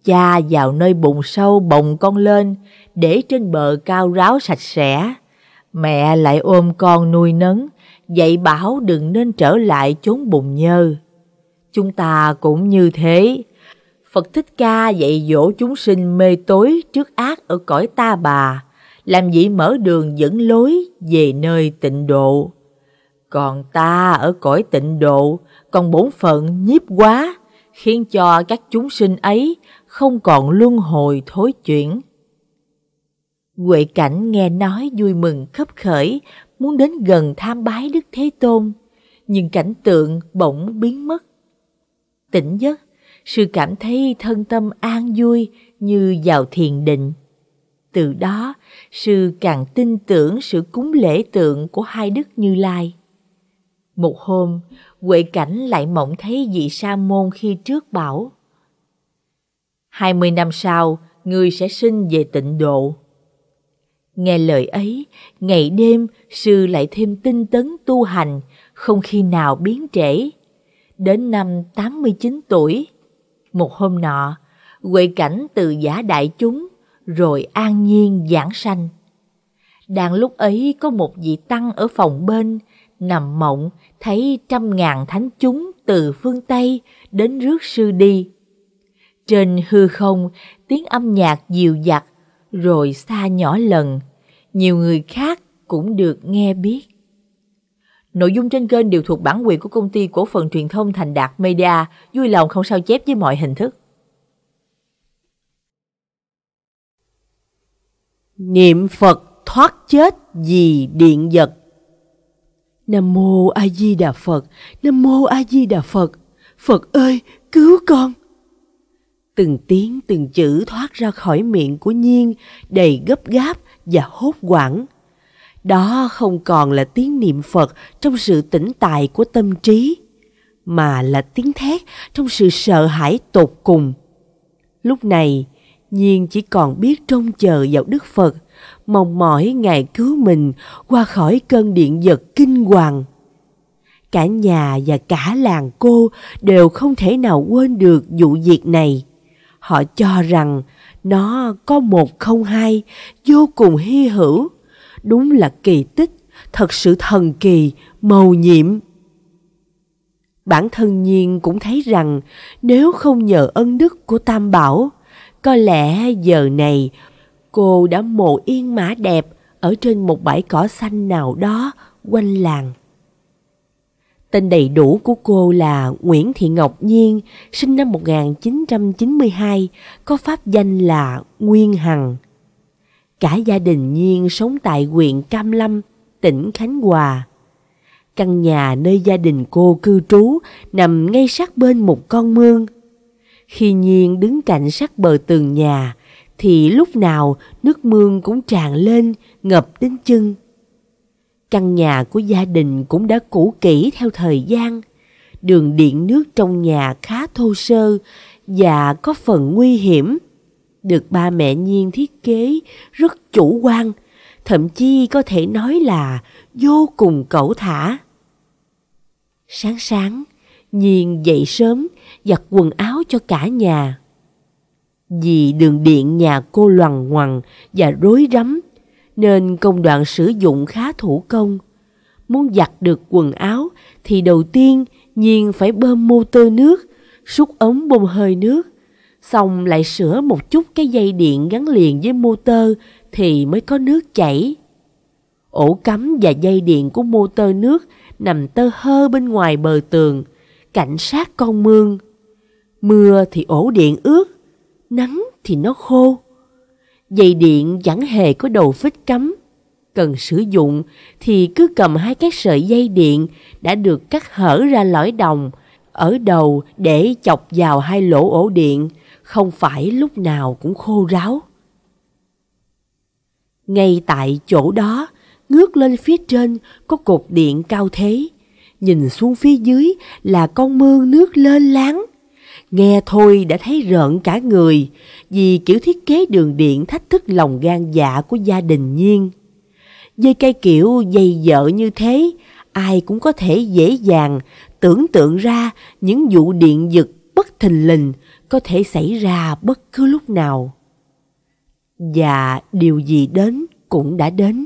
Cha vào nơi bùn sâu bồng con lên, để trên bờ cao ráo sạch sẽ. Mẹ lại ôm con nuôi nấng, dạy bảo đừng nên trở lại chốn bùn nhơ. Chúng ta cũng như thế. Phật Thích Ca dạy dỗ chúng sinh mê tối trước ác ở cõi ta bà, làm gì mở đường dẫn lối về nơi tịnh độ. Còn ta ở cõi tịnh độ còn bổn phận nhiếp quá, khiến cho các chúng sinh ấy không còn luân hồi thối chuyển. Huệ Cảnh nghe nói vui mừng khấp khởi, muốn đến gần tham bái Đức Thế Tôn, nhưng cảnh tượng bỗng biến mất. Tỉnh giấc, sự cảm thấy thân tâm an vui như vào thiền định. Từ đó, sư càng tin tưởng sự cúng lễ tượng của hai đức Như Lai. Một hôm, Huệ Cảnh lại mộng thấy vị sa môn khi trước bảo. hai mươi năm sau, người sẽ sinh về tịnh độ. Nghe lời ấy, ngày đêm sư lại thêm tinh tấn tu hành, không khi nào biến trễ. Đến năm 89 tuổi, một hôm nọ, Huệ Cảnh từ giả đại chúng, rồi an nhiên giảng sanh. Đang lúc ấy có một vị tăng ở phòng bên, nằm mộng thấy trăm ngàn thánh chúng từ phương Tây đến rước sư đi. Trên hư không, tiếng âm nhạc dịu dặt, rồi xa nhỏ lần, nhiều người khác cũng được nghe biết. Nội dung trên kênh đều thuộc bản quyền của công ty cổ phần truyền thông Thành Đạt Media, vui lòng không sao chép với mọi hình thức. Niệm Phật thoát chết vì điện vật Nam mô A Di Đà Phật, Nam mô A Di Đà Phật. Phật ơi, cứu con. Từng tiếng từng chữ thoát ra khỏi miệng của Nhiên, đầy gấp gáp và hốt hoảng. Đó không còn là tiếng niệm Phật trong sự tỉnh tại của tâm trí, mà là tiếng thét trong sự sợ hãi tột cùng. Lúc này, Nhiên chỉ còn biết trông chờ vào Đức Phật – mong mỏi Ngài cứu mình qua khỏi cơn điện giật kinh hoàng. Cả nhà và cả làng cô đều không thể nào quên được vụ việc này. Họ cho rằng nó có một không hai, vô cùng hy hữu. Đúng là kỳ tích, thật sự thần kỳ, mầu nhiệm. Bản thân Nhiên cũng thấy rằng nếu không nhờ ân đức của Tam Bảo, có lẽ giờ này cô đã mộ yên mã đẹp ở trên một bãi cỏ xanh nào đó quanh làng. Tên đầy đủ của cô là Nguyễn Thị Ngọc Nhiên, sinh năm 1992, có pháp danh là Nguyên Hằng. Cả gia đình Nhiên sống tại huyện Cam Lâm, tỉnh Khánh Hòa. Căn nhà nơi gia đình cô cư trú nằm ngay sát bên một con mương. Khi Nhiên đứng cạnh sát bờ tường nhà, thì lúc nào nước mương cũng tràn lên ngập đến chân. Căn nhà của gia đình cũng đã cũ kỹ theo thời gian. Đường điện nước trong nhà khá thô sơ và có phần nguy hiểm. Được ba mẹ Nhiên thiết kế rất chủ quan, thậm chí có thể nói là vô cùng cẩu thả. Sáng sáng, Nhiên dậy sớm, giặt quần áo cho cả nhà vì đường điện nhà cô loằng ngoằng và rối rắm nên công đoạn sử dụng khá thủ công. Muốn giặt được quần áo thì đầu tiên Nhiên phải bơm motor nước, rút ống bơm hơi nước, xong lại sửa một chút cái dây điện gắn liền với motor thì mới có nước chảy. Ổ cắm và dây điện của motor nước nằm tơ hơ bên ngoài bờ tường, cảnh sát con mương. Mưa thì ổ điện ướt, nắng thì nó khô. Dây điện chẳng hề có đầu vít cắm. Cần sử dụng thì cứ cầm hai cái sợi dây điện đã được cắt hở ra lõi đồng ở đầu để chọc vào hai lỗ ổ điện, không phải lúc nào cũng khô ráo. Ngay tại chỗ đó, ngước lên phía trên có cột điện cao thế, nhìn xuống phía dưới là con mương nước lên láng nghe thôi đã thấy rợn cả người vì kiểu thiết kế đường điện thách thức lòng gan dạ của gia đình nhiên. dây cây kiểu dày dợ như thế, ai cũng có thể dễ dàng tưởng tượng ra những vụ điện giật bất thình lình có thể xảy ra bất cứ lúc nào. Và điều gì đến cũng đã đến.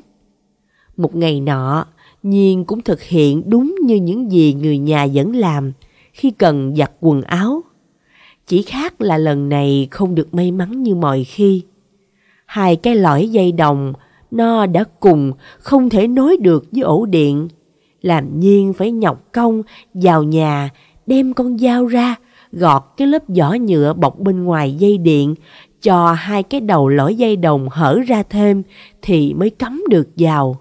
Một ngày nọ, Nhiên cũng thực hiện đúng như những gì người nhà vẫn làm khi cần giặt quần áo. Chỉ khác là lần này không được may mắn như mọi khi. Hai cái lõi dây đồng, nó đã cùng, không thể nối được với ổ điện. Làm nhiên phải nhọc công, vào nhà, đem con dao ra, gọt cái lớp vỏ nhựa bọc bên ngoài dây điện, cho hai cái đầu lõi dây đồng hở ra thêm thì mới cắm được vào.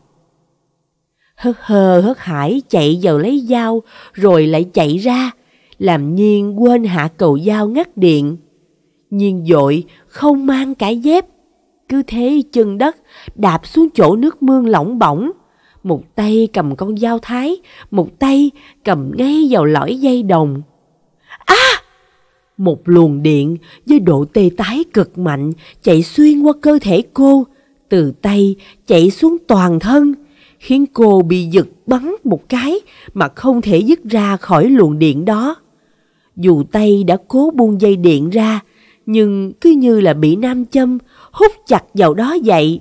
Hớt hờ hớt hải chạy vào lấy dao rồi lại chạy ra làm Nhiên quên hạ cầu dao ngắt điện. Nhiên dội, không mang cái dép. Cứ thế chân đất, đạp xuống chỗ nước mương lỏng bỏng. Một tay cầm con dao thái, một tay cầm ngay vào lõi dây đồng. Á! À! Một luồng điện với độ tê tái cực mạnh chạy xuyên qua cơ thể cô, từ tay chạy xuống toàn thân, khiến cô bị giật bắn một cái mà không thể dứt ra khỏi luồng điện đó. Dù tay đã cố buông dây điện ra, nhưng cứ như là bị nam châm, hút chặt vào đó vậy.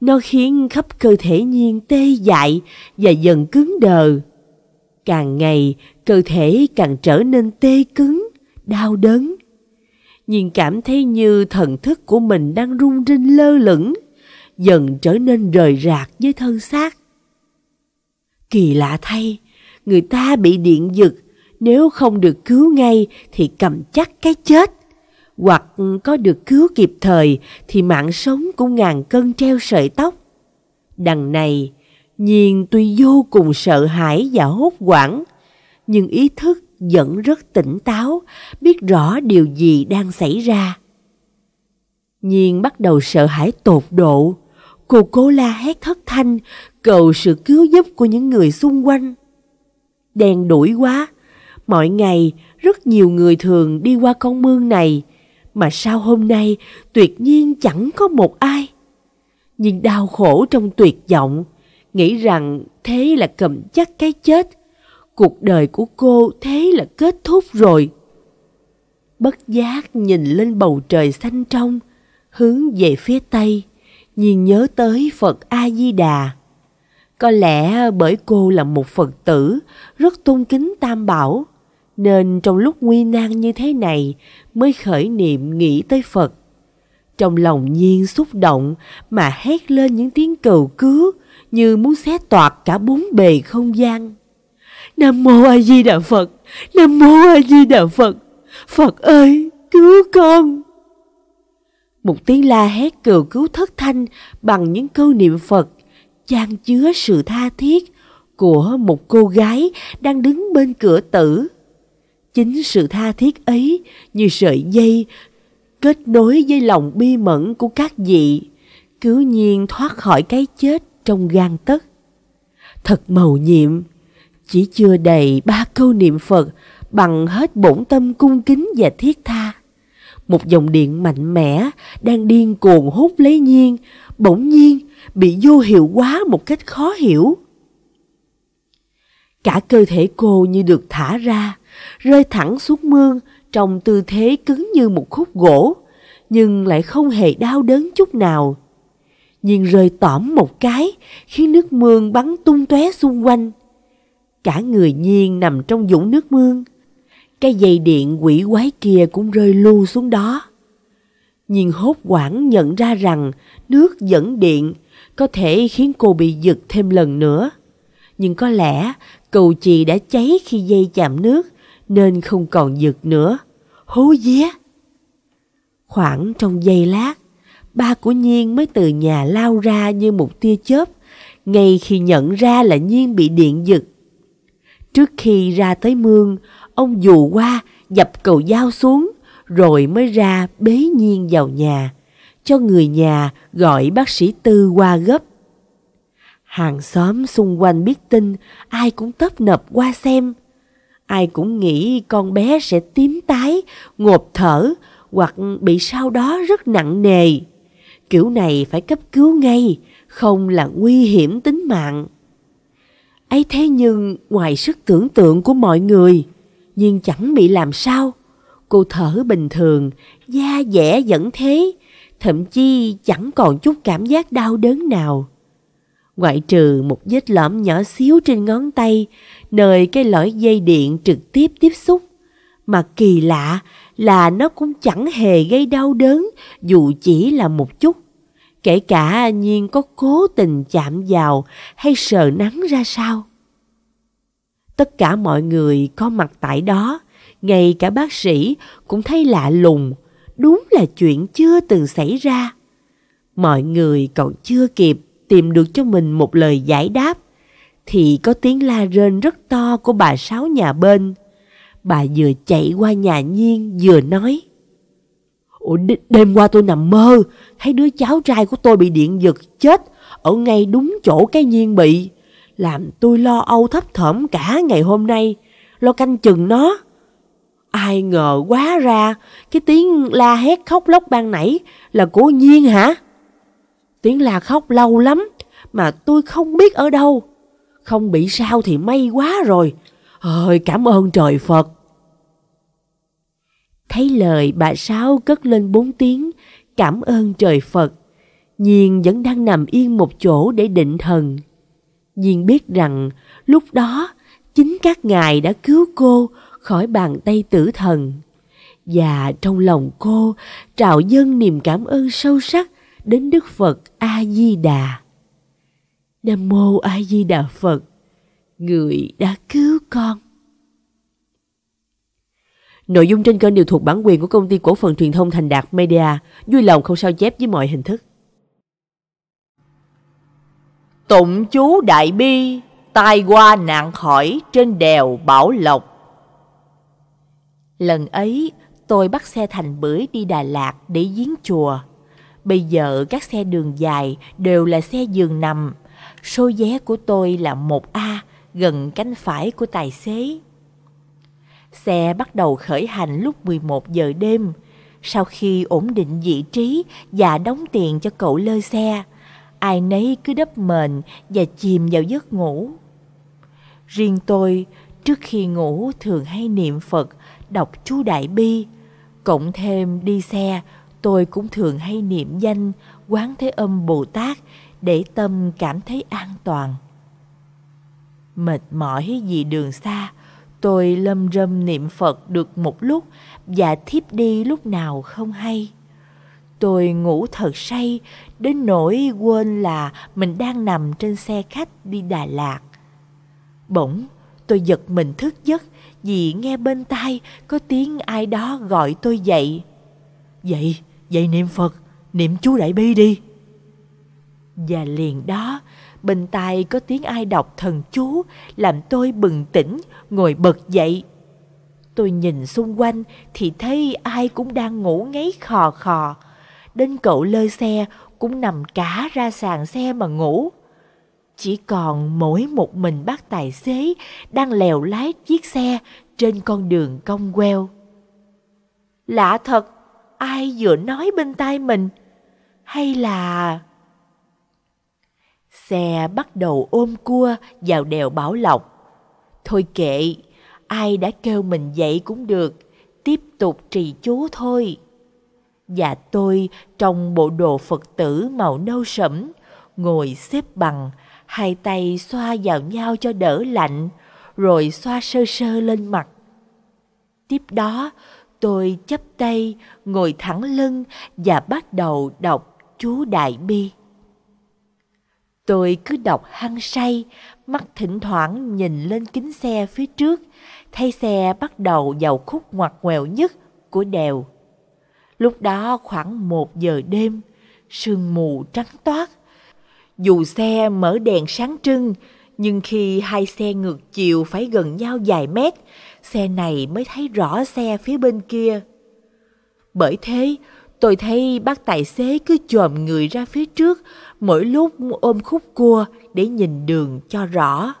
Nó khiến khắp cơ thể nhiên tê dại và dần cứng đờ. Càng ngày, cơ thể càng trở nên tê cứng, đau đớn. nhìn cảm thấy như thần thức của mình đang rung rinh lơ lửng, dần trở nên rời rạc với thân xác. Kỳ lạ thay, người ta bị điện giật nếu không được cứu ngay thì cầm chắc cái chết. Hoặc có được cứu kịp thời thì mạng sống cũng ngàn cân treo sợi tóc. Đằng này, Nhiên tuy vô cùng sợ hãi và hốt hoảng, nhưng ý thức vẫn rất tỉnh táo, biết rõ điều gì đang xảy ra. Nhiên bắt đầu sợ hãi tột độ, cô cố la hét thất thanh, cầu sự cứu giúp của những người xung quanh. đen đuổi quá, Mỗi ngày, rất nhiều người thường đi qua con mương này, mà sao hôm nay tuyệt nhiên chẳng có một ai. Nhưng đau khổ trong tuyệt vọng, nghĩ rằng thế là cầm chắc cái chết, cuộc đời của cô thế là kết thúc rồi. Bất giác nhìn lên bầu trời xanh trong, hướng về phía Tây, nhìn nhớ tới Phật A-di-đà. Có lẽ bởi cô là một Phật tử, rất tôn kính Tam Bảo, nên trong lúc nguy nan như thế này mới khởi niệm nghĩ tới Phật. Trong lòng nhiên xúc động mà hét lên những tiếng cầu cứu như muốn xé toạc cả bốn bề không gian. Nam mô A Di Đà Phật, Nam mô A Di Đà Phật, Phật ơi, cứu con. Một tiếng la hét cầu cứu thất thanh bằng những câu niệm Phật chan chứa sự tha thiết của một cô gái đang đứng bên cửa tử Chính sự tha thiết ấy như sợi dây kết nối với lòng bi mẫn của các vị, cứu nhiên thoát khỏi cái chết trong gan tất. Thật mầu nhiệm, chỉ chưa đầy ba câu niệm Phật bằng hết bổn tâm cung kính và thiết tha. Một dòng điện mạnh mẽ đang điên cuồng hút lấy nhiên, bỗng nhiên bị vô hiệu hóa một cách khó hiểu. Cả cơ thể cô như được thả ra, rơi thẳng xuống mương trong tư thế cứng như một khúc gỗ, nhưng lại không hề đau đớn chút nào. Nhưng rơi tỏm một cái khi nước mương bắn tung tóe xung quanh. Cả người nhiên nằm trong dũng nước mương. Cái dây điện quỷ quái kia cũng rơi lu xuống đó. nhìn hốt quảng nhận ra rằng nước dẫn điện có thể khiến cô bị giật thêm lần nữa. Nhưng có lẽ cầu chì đã cháy khi dây chạm nước nên không còn giật nữa. Hú vía! Khoảng trong giây lát, ba của Nhiên mới từ nhà lao ra như một tia chớp, ngay khi nhận ra là Nhiên bị điện giật. Trước khi ra tới mương, ông dù qua dập cầu dao xuống, rồi mới ra bế Nhiên vào nhà, cho người nhà gọi bác sĩ Tư qua gấp. Hàng xóm xung quanh biết tin, ai cũng tấp nập qua xem – ai cũng nghĩ con bé sẽ tím tái ngột thở hoặc bị sau đó rất nặng nề kiểu này phải cấp cứu ngay không là nguy hiểm tính mạng ấy thế nhưng ngoài sức tưởng tượng của mọi người nhưng chẳng bị làm sao cô thở bình thường da dẻ vẫn thế thậm chí chẳng còn chút cảm giác đau đớn nào ngoại trừ một vết lõm nhỏ xíu trên ngón tay nơi cái lõi dây điện trực tiếp tiếp xúc. Mà kỳ lạ là nó cũng chẳng hề gây đau đớn dù chỉ là một chút. Kể cả Nhiên có cố tình chạm vào hay sờ nắng ra sao. Tất cả mọi người có mặt tại đó, ngay cả bác sĩ cũng thấy lạ lùng, đúng là chuyện chưa từng xảy ra. Mọi người còn chưa kịp tìm được cho mình một lời giải đáp thì có tiếng la rên rất to của bà sáu nhà bên. Bà vừa chạy qua nhà Nhiên vừa nói. Ủa đêm qua tôi nằm mơ, thấy đứa cháu trai của tôi bị điện giật chết ở ngay đúng chỗ cái Nhiên bị. Làm tôi lo âu thấp thỏm cả ngày hôm nay, lo canh chừng nó. Ai ngờ quá ra, cái tiếng la hét khóc lóc ban nãy là của Nhiên hả? Tiếng la khóc lâu lắm, mà tôi không biết ở đâu. Không bị sao thì may quá rồi. Ơi cảm ơn trời Phật. Thấy lời bà Sáu cất lên bốn tiếng, cảm ơn trời Phật. Nhiên vẫn đang nằm yên một chỗ để định thần. Nhiên biết rằng lúc đó chính các ngài đã cứu cô khỏi bàn tay tử thần. Và trong lòng cô trào dâng niềm cảm ơn sâu sắc đến Đức Phật A Di Đà. Nam Mô A Di Đà Phật, Người đã cứu con. Nội dung trên kênh đều thuộc bản quyền của công ty cổ phần truyền thông Thành Đạt Media, vui lòng không sao chép với mọi hình thức. Tụng chú Đại Bi, tai qua nạn khỏi trên đèo Bảo Lộc. Lần ấy, tôi bắt xe thành bưởi đi Đà Lạt để giếng chùa. Bây giờ các xe đường dài đều là xe giường nằm, số vé của tôi là 1A gần cánh phải của tài xế. Xe bắt đầu khởi hành lúc 11 giờ đêm. Sau khi ổn định vị trí và đóng tiền cho cậu lơ xe, ai nấy cứ đắp mền và chìm vào giấc ngủ. Riêng tôi, trước khi ngủ thường hay niệm Phật, đọc chú Đại Bi. Cộng thêm đi xe, tôi cũng thường hay niệm danh Quán Thế Âm Bồ Tát để tâm cảm thấy an toàn. Mệt mỏi vì đường xa, tôi lâm râm niệm Phật được một lúc và thiếp đi lúc nào không hay. Tôi ngủ thật say, đến nỗi quên là mình đang nằm trên xe khách đi Đà Lạt. Bỗng, tôi giật mình thức giấc vì nghe bên tai có tiếng ai đó gọi tôi dậy. Dậy, dậy niệm Phật, niệm chú Đại Bi đi. Và liền đó, bên tai có tiếng ai đọc thần chú, làm tôi bừng tỉnh, ngồi bật dậy. Tôi nhìn xung quanh thì thấy ai cũng đang ngủ ngáy khò khò. Đến cậu lơi xe cũng nằm cả ra sàn xe mà ngủ. Chỉ còn mỗi một mình bác tài xế đang lèo lái chiếc xe trên con đường cong queo. Lạ thật, ai vừa nói bên tai mình? Hay là Xe bắt đầu ôm cua vào đèo Bảo Lộc. Thôi kệ, ai đã kêu mình dậy cũng được, tiếp tục trì chú thôi. Và tôi trong bộ đồ Phật tử màu nâu sẫm, ngồi xếp bằng, hai tay xoa vào nhau cho đỡ lạnh, rồi xoa sơ sơ lên mặt. Tiếp đó, tôi chấp tay, ngồi thẳng lưng và bắt đầu đọc chú Đại Bi. Tôi cứ đọc hăng say, mắt thỉnh thoảng nhìn lên kính xe phía trước, thấy xe bắt đầu vào khúc ngoặt ngoèo nhất của đèo. Lúc đó khoảng một giờ đêm, sương mù trắng toát. Dù xe mở đèn sáng trưng, nhưng khi hai xe ngược chiều phải gần nhau vài mét, xe này mới thấy rõ xe phía bên kia. Bởi thế, Tôi thấy bác tài xế cứ chồm người ra phía trước, mỗi lúc ôm khúc cua để nhìn đường cho rõ.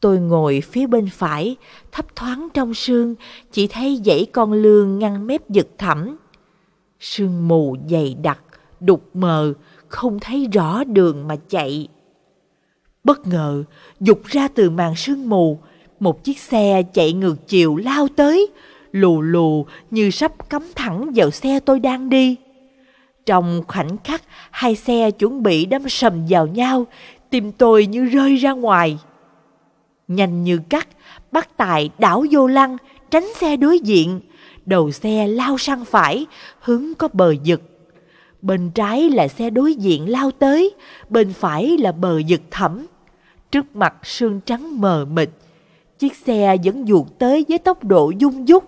Tôi ngồi phía bên phải, thấp thoáng trong sương, chỉ thấy dãy con lương ngăn mép giật thẳm. Sương mù dày đặc, đục mờ, không thấy rõ đường mà chạy. Bất ngờ, dục ra từ màn sương mù, một chiếc xe chạy ngược chiều lao tới, lù lù như sắp cắm thẳng vào xe tôi đang đi. Trong khoảnh khắc, hai xe chuẩn bị đâm sầm vào nhau, tim tôi như rơi ra ngoài. Nhanh như cắt, bắt tài đảo vô lăng, tránh xe đối diện. Đầu xe lao sang phải, hướng có bờ giật. Bên trái là xe đối diện lao tới, bên phải là bờ giật thẳm. Trước mặt sương trắng mờ mịt, chiếc xe vẫn duột tới với tốc độ dung dút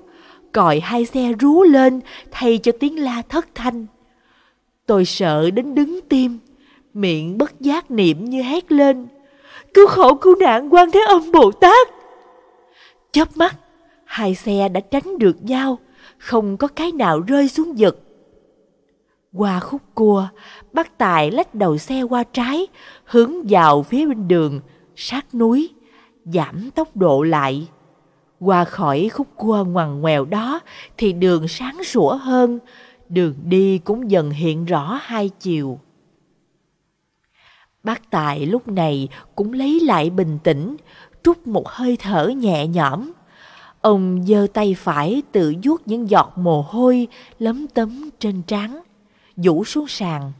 còi hai xe rú lên thay cho tiếng la thất thanh. Tôi sợ đến đứng tim, miệng bất giác niệm như hét lên. Cứu khổ cứu nạn quan thế âm Bồ Tát! Chớp mắt, hai xe đã tránh được nhau, không có cái nào rơi xuống giật. Qua khúc cua, bác Tài lách đầu xe qua trái, hướng vào phía bên đường, sát núi, giảm tốc độ lại qua khỏi khúc cua ngoằn ngoèo đó thì đường sáng sủa hơn, đường đi cũng dần hiện rõ hai chiều. Bác Tài lúc này cũng lấy lại bình tĩnh, trút một hơi thở nhẹ nhõm. Ông giơ tay phải tự vuốt những giọt mồ hôi lấm tấm trên trán, vũ xuống sàn.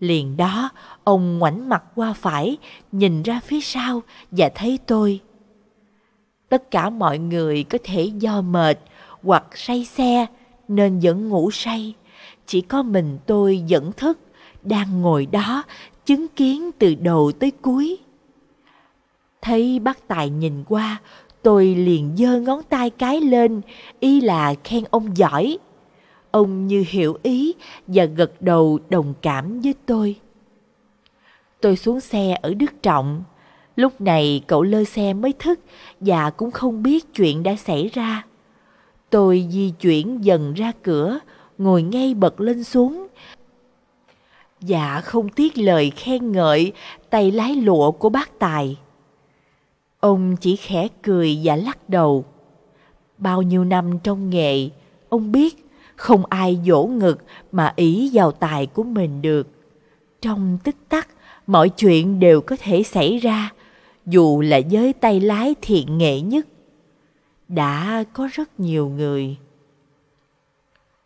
Liền đó, ông ngoảnh mặt qua phải, nhìn ra phía sau và thấy tôi tất cả mọi người có thể do mệt hoặc say xe nên vẫn ngủ say chỉ có mình tôi vẫn thức đang ngồi đó chứng kiến từ đầu tới cuối thấy bác tài nhìn qua tôi liền giơ ngón tay cái lên y là khen ông giỏi ông như hiểu ý và gật đầu đồng cảm với tôi tôi xuống xe ở đức trọng Lúc này cậu lơ xe mới thức và cũng không biết chuyện đã xảy ra. Tôi di chuyển dần ra cửa, ngồi ngay bật lên xuống. Dạ không tiếc lời khen ngợi tay lái lụa của bác Tài. Ông chỉ khẽ cười và lắc đầu. Bao nhiêu năm trong nghề, ông biết không ai dỗ ngực mà ý vào tài của mình được. Trong tức tắc, mọi chuyện đều có thể xảy ra dù là giới tay lái thiện nghệ nhất đã có rất nhiều người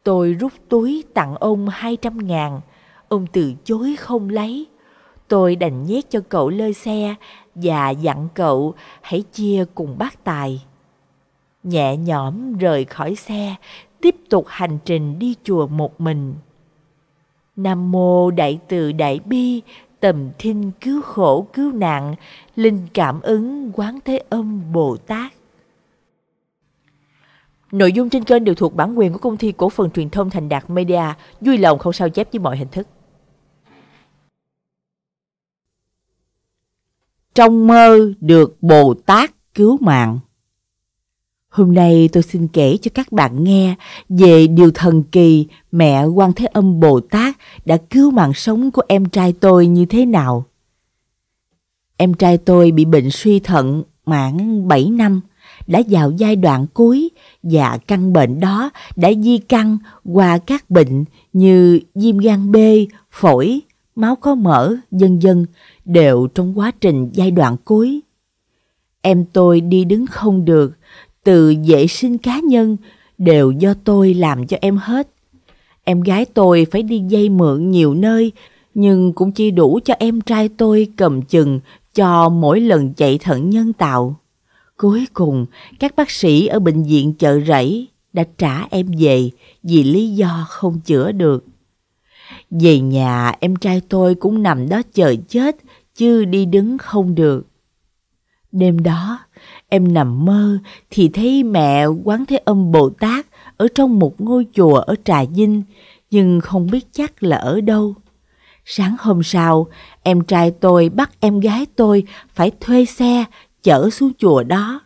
tôi rút túi tặng ông hai trăm ngàn ông từ chối không lấy tôi đành nhét cho cậu lơ xe và dặn cậu hãy chia cùng bác tài nhẹ nhõm rời khỏi xe tiếp tục hành trình đi chùa một mình nam mô đại từ đại bi tầm thinh cứu khổ cứu nạn, linh cảm ứng quán thế âm Bồ Tát. Nội dung trên kênh đều thuộc bản quyền của công ty cổ phần truyền thông Thành Đạt Media, vui lòng không sao chép với mọi hình thức. Trong mơ được Bồ Tát cứu mạng Hôm nay tôi xin kể cho các bạn nghe về điều thần kỳ mẹ Quan Thế Âm Bồ Tát đã cứu mạng sống của em trai tôi như thế nào. Em trai tôi bị bệnh suy thận mãn 7 năm, đã vào giai đoạn cuối và căn bệnh đó đã di căn qua các bệnh như viêm gan B, phổi, máu có mỡ, dân dân đều trong quá trình giai đoạn cuối. Em tôi đi đứng không được từ vệ sinh cá nhân đều do tôi làm cho em hết. Em gái tôi phải đi dây mượn nhiều nơi, nhưng cũng chỉ đủ cho em trai tôi cầm chừng cho mỗi lần chạy thận nhân tạo. Cuối cùng, các bác sĩ ở bệnh viện chợ rẫy đã trả em về vì lý do không chữa được. Về nhà em trai tôi cũng nằm đó chờ chết chứ đi đứng không được. Đêm đó, Em nằm mơ thì thấy mẹ quán thế âm Bồ Tát ở trong một ngôi chùa ở Trà Vinh, nhưng không biết chắc là ở đâu. Sáng hôm sau, em trai tôi bắt em gái tôi phải thuê xe chở xuống chùa đó.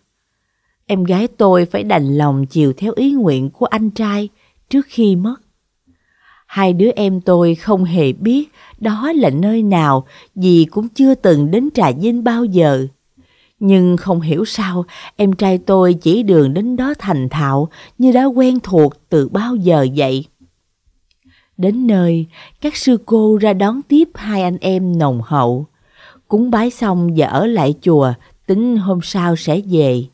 Em gái tôi phải đành lòng chiều theo ý nguyện của anh trai trước khi mất. Hai đứa em tôi không hề biết đó là nơi nào vì cũng chưa từng đến Trà Vinh bao giờ. Nhưng không hiểu sao, em trai tôi chỉ đường đến đó thành thạo như đã quen thuộc từ bao giờ vậy. Đến nơi, các sư cô ra đón tiếp hai anh em nồng hậu. Cúng bái xong và ở lại chùa, tính hôm sau sẽ về.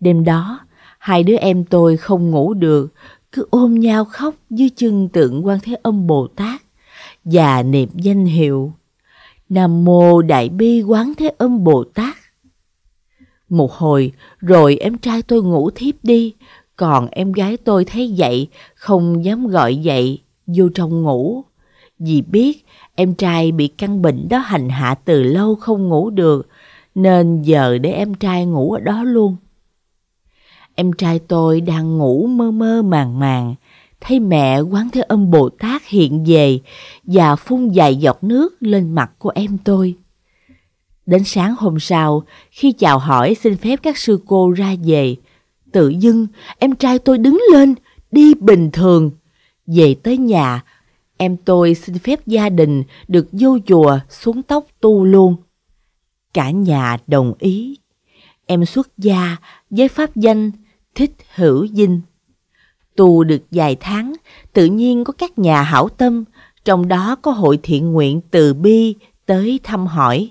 Đêm đó, hai đứa em tôi không ngủ được, cứ ôm nhau khóc dưới chân tượng quan thế âm Bồ Tát và niệm danh hiệu Nam Mô Đại Bi Quán Thế Âm Bồ Tát một hồi rồi em trai tôi ngủ thiếp đi, còn em gái tôi thấy vậy không dám gọi dậy, vô trong ngủ. Vì biết em trai bị căn bệnh đó hành hạ từ lâu không ngủ được, nên giờ để em trai ngủ ở đó luôn. Em trai tôi đang ngủ mơ mơ màng màng, thấy mẹ quán thế âm Bồ Tát hiện về và phun vài giọt nước lên mặt của em tôi. Đến sáng hôm sau, khi chào hỏi xin phép các sư cô ra về, tự dưng em trai tôi đứng lên, đi bình thường. Về tới nhà, em tôi xin phép gia đình được vô chùa xuống tóc tu luôn. Cả nhà đồng ý. Em xuất gia với pháp danh Thích Hữu Dinh. Tu được vài tháng, tự nhiên có các nhà hảo tâm, trong đó có hội thiện nguyện từ bi tới thăm hỏi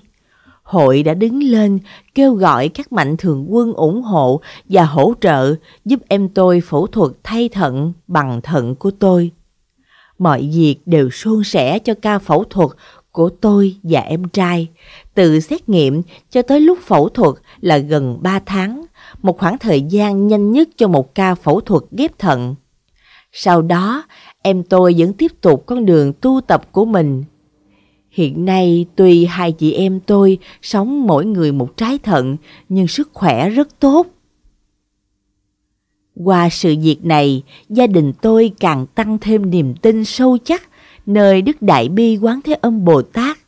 hội đã đứng lên kêu gọi các mạnh thường quân ủng hộ và hỗ trợ giúp em tôi phẫu thuật thay thận bằng thận của tôi. Mọi việc đều suôn sẻ cho ca phẫu thuật của tôi và em trai. Từ xét nghiệm cho tới lúc phẫu thuật là gần 3 tháng, một khoảng thời gian nhanh nhất cho một ca phẫu thuật ghép thận. Sau đó, em tôi vẫn tiếp tục con đường tu tập của mình Hiện nay tuy hai chị em tôi sống mỗi người một trái thận nhưng sức khỏe rất tốt. Qua sự việc này, gia đình tôi càng tăng thêm niềm tin sâu chắc nơi Đức Đại Bi Quán Thế Âm Bồ Tát.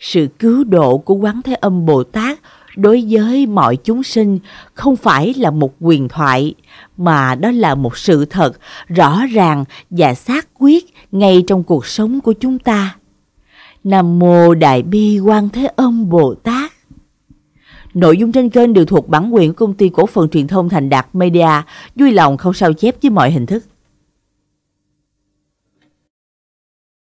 Sự cứu độ của Quán Thế Âm Bồ Tát đối với mọi chúng sinh không phải là một quyền thoại mà đó là một sự thật rõ ràng và xác quyết ngay trong cuộc sống của chúng ta Nam Mô Đại Bi Quan Thế Âm Bồ Tát. Nội dung trên kênh đều thuộc bản quyền của công ty cổ phần truyền thông Thành Đạt Media, vui lòng không sao chép với mọi hình thức.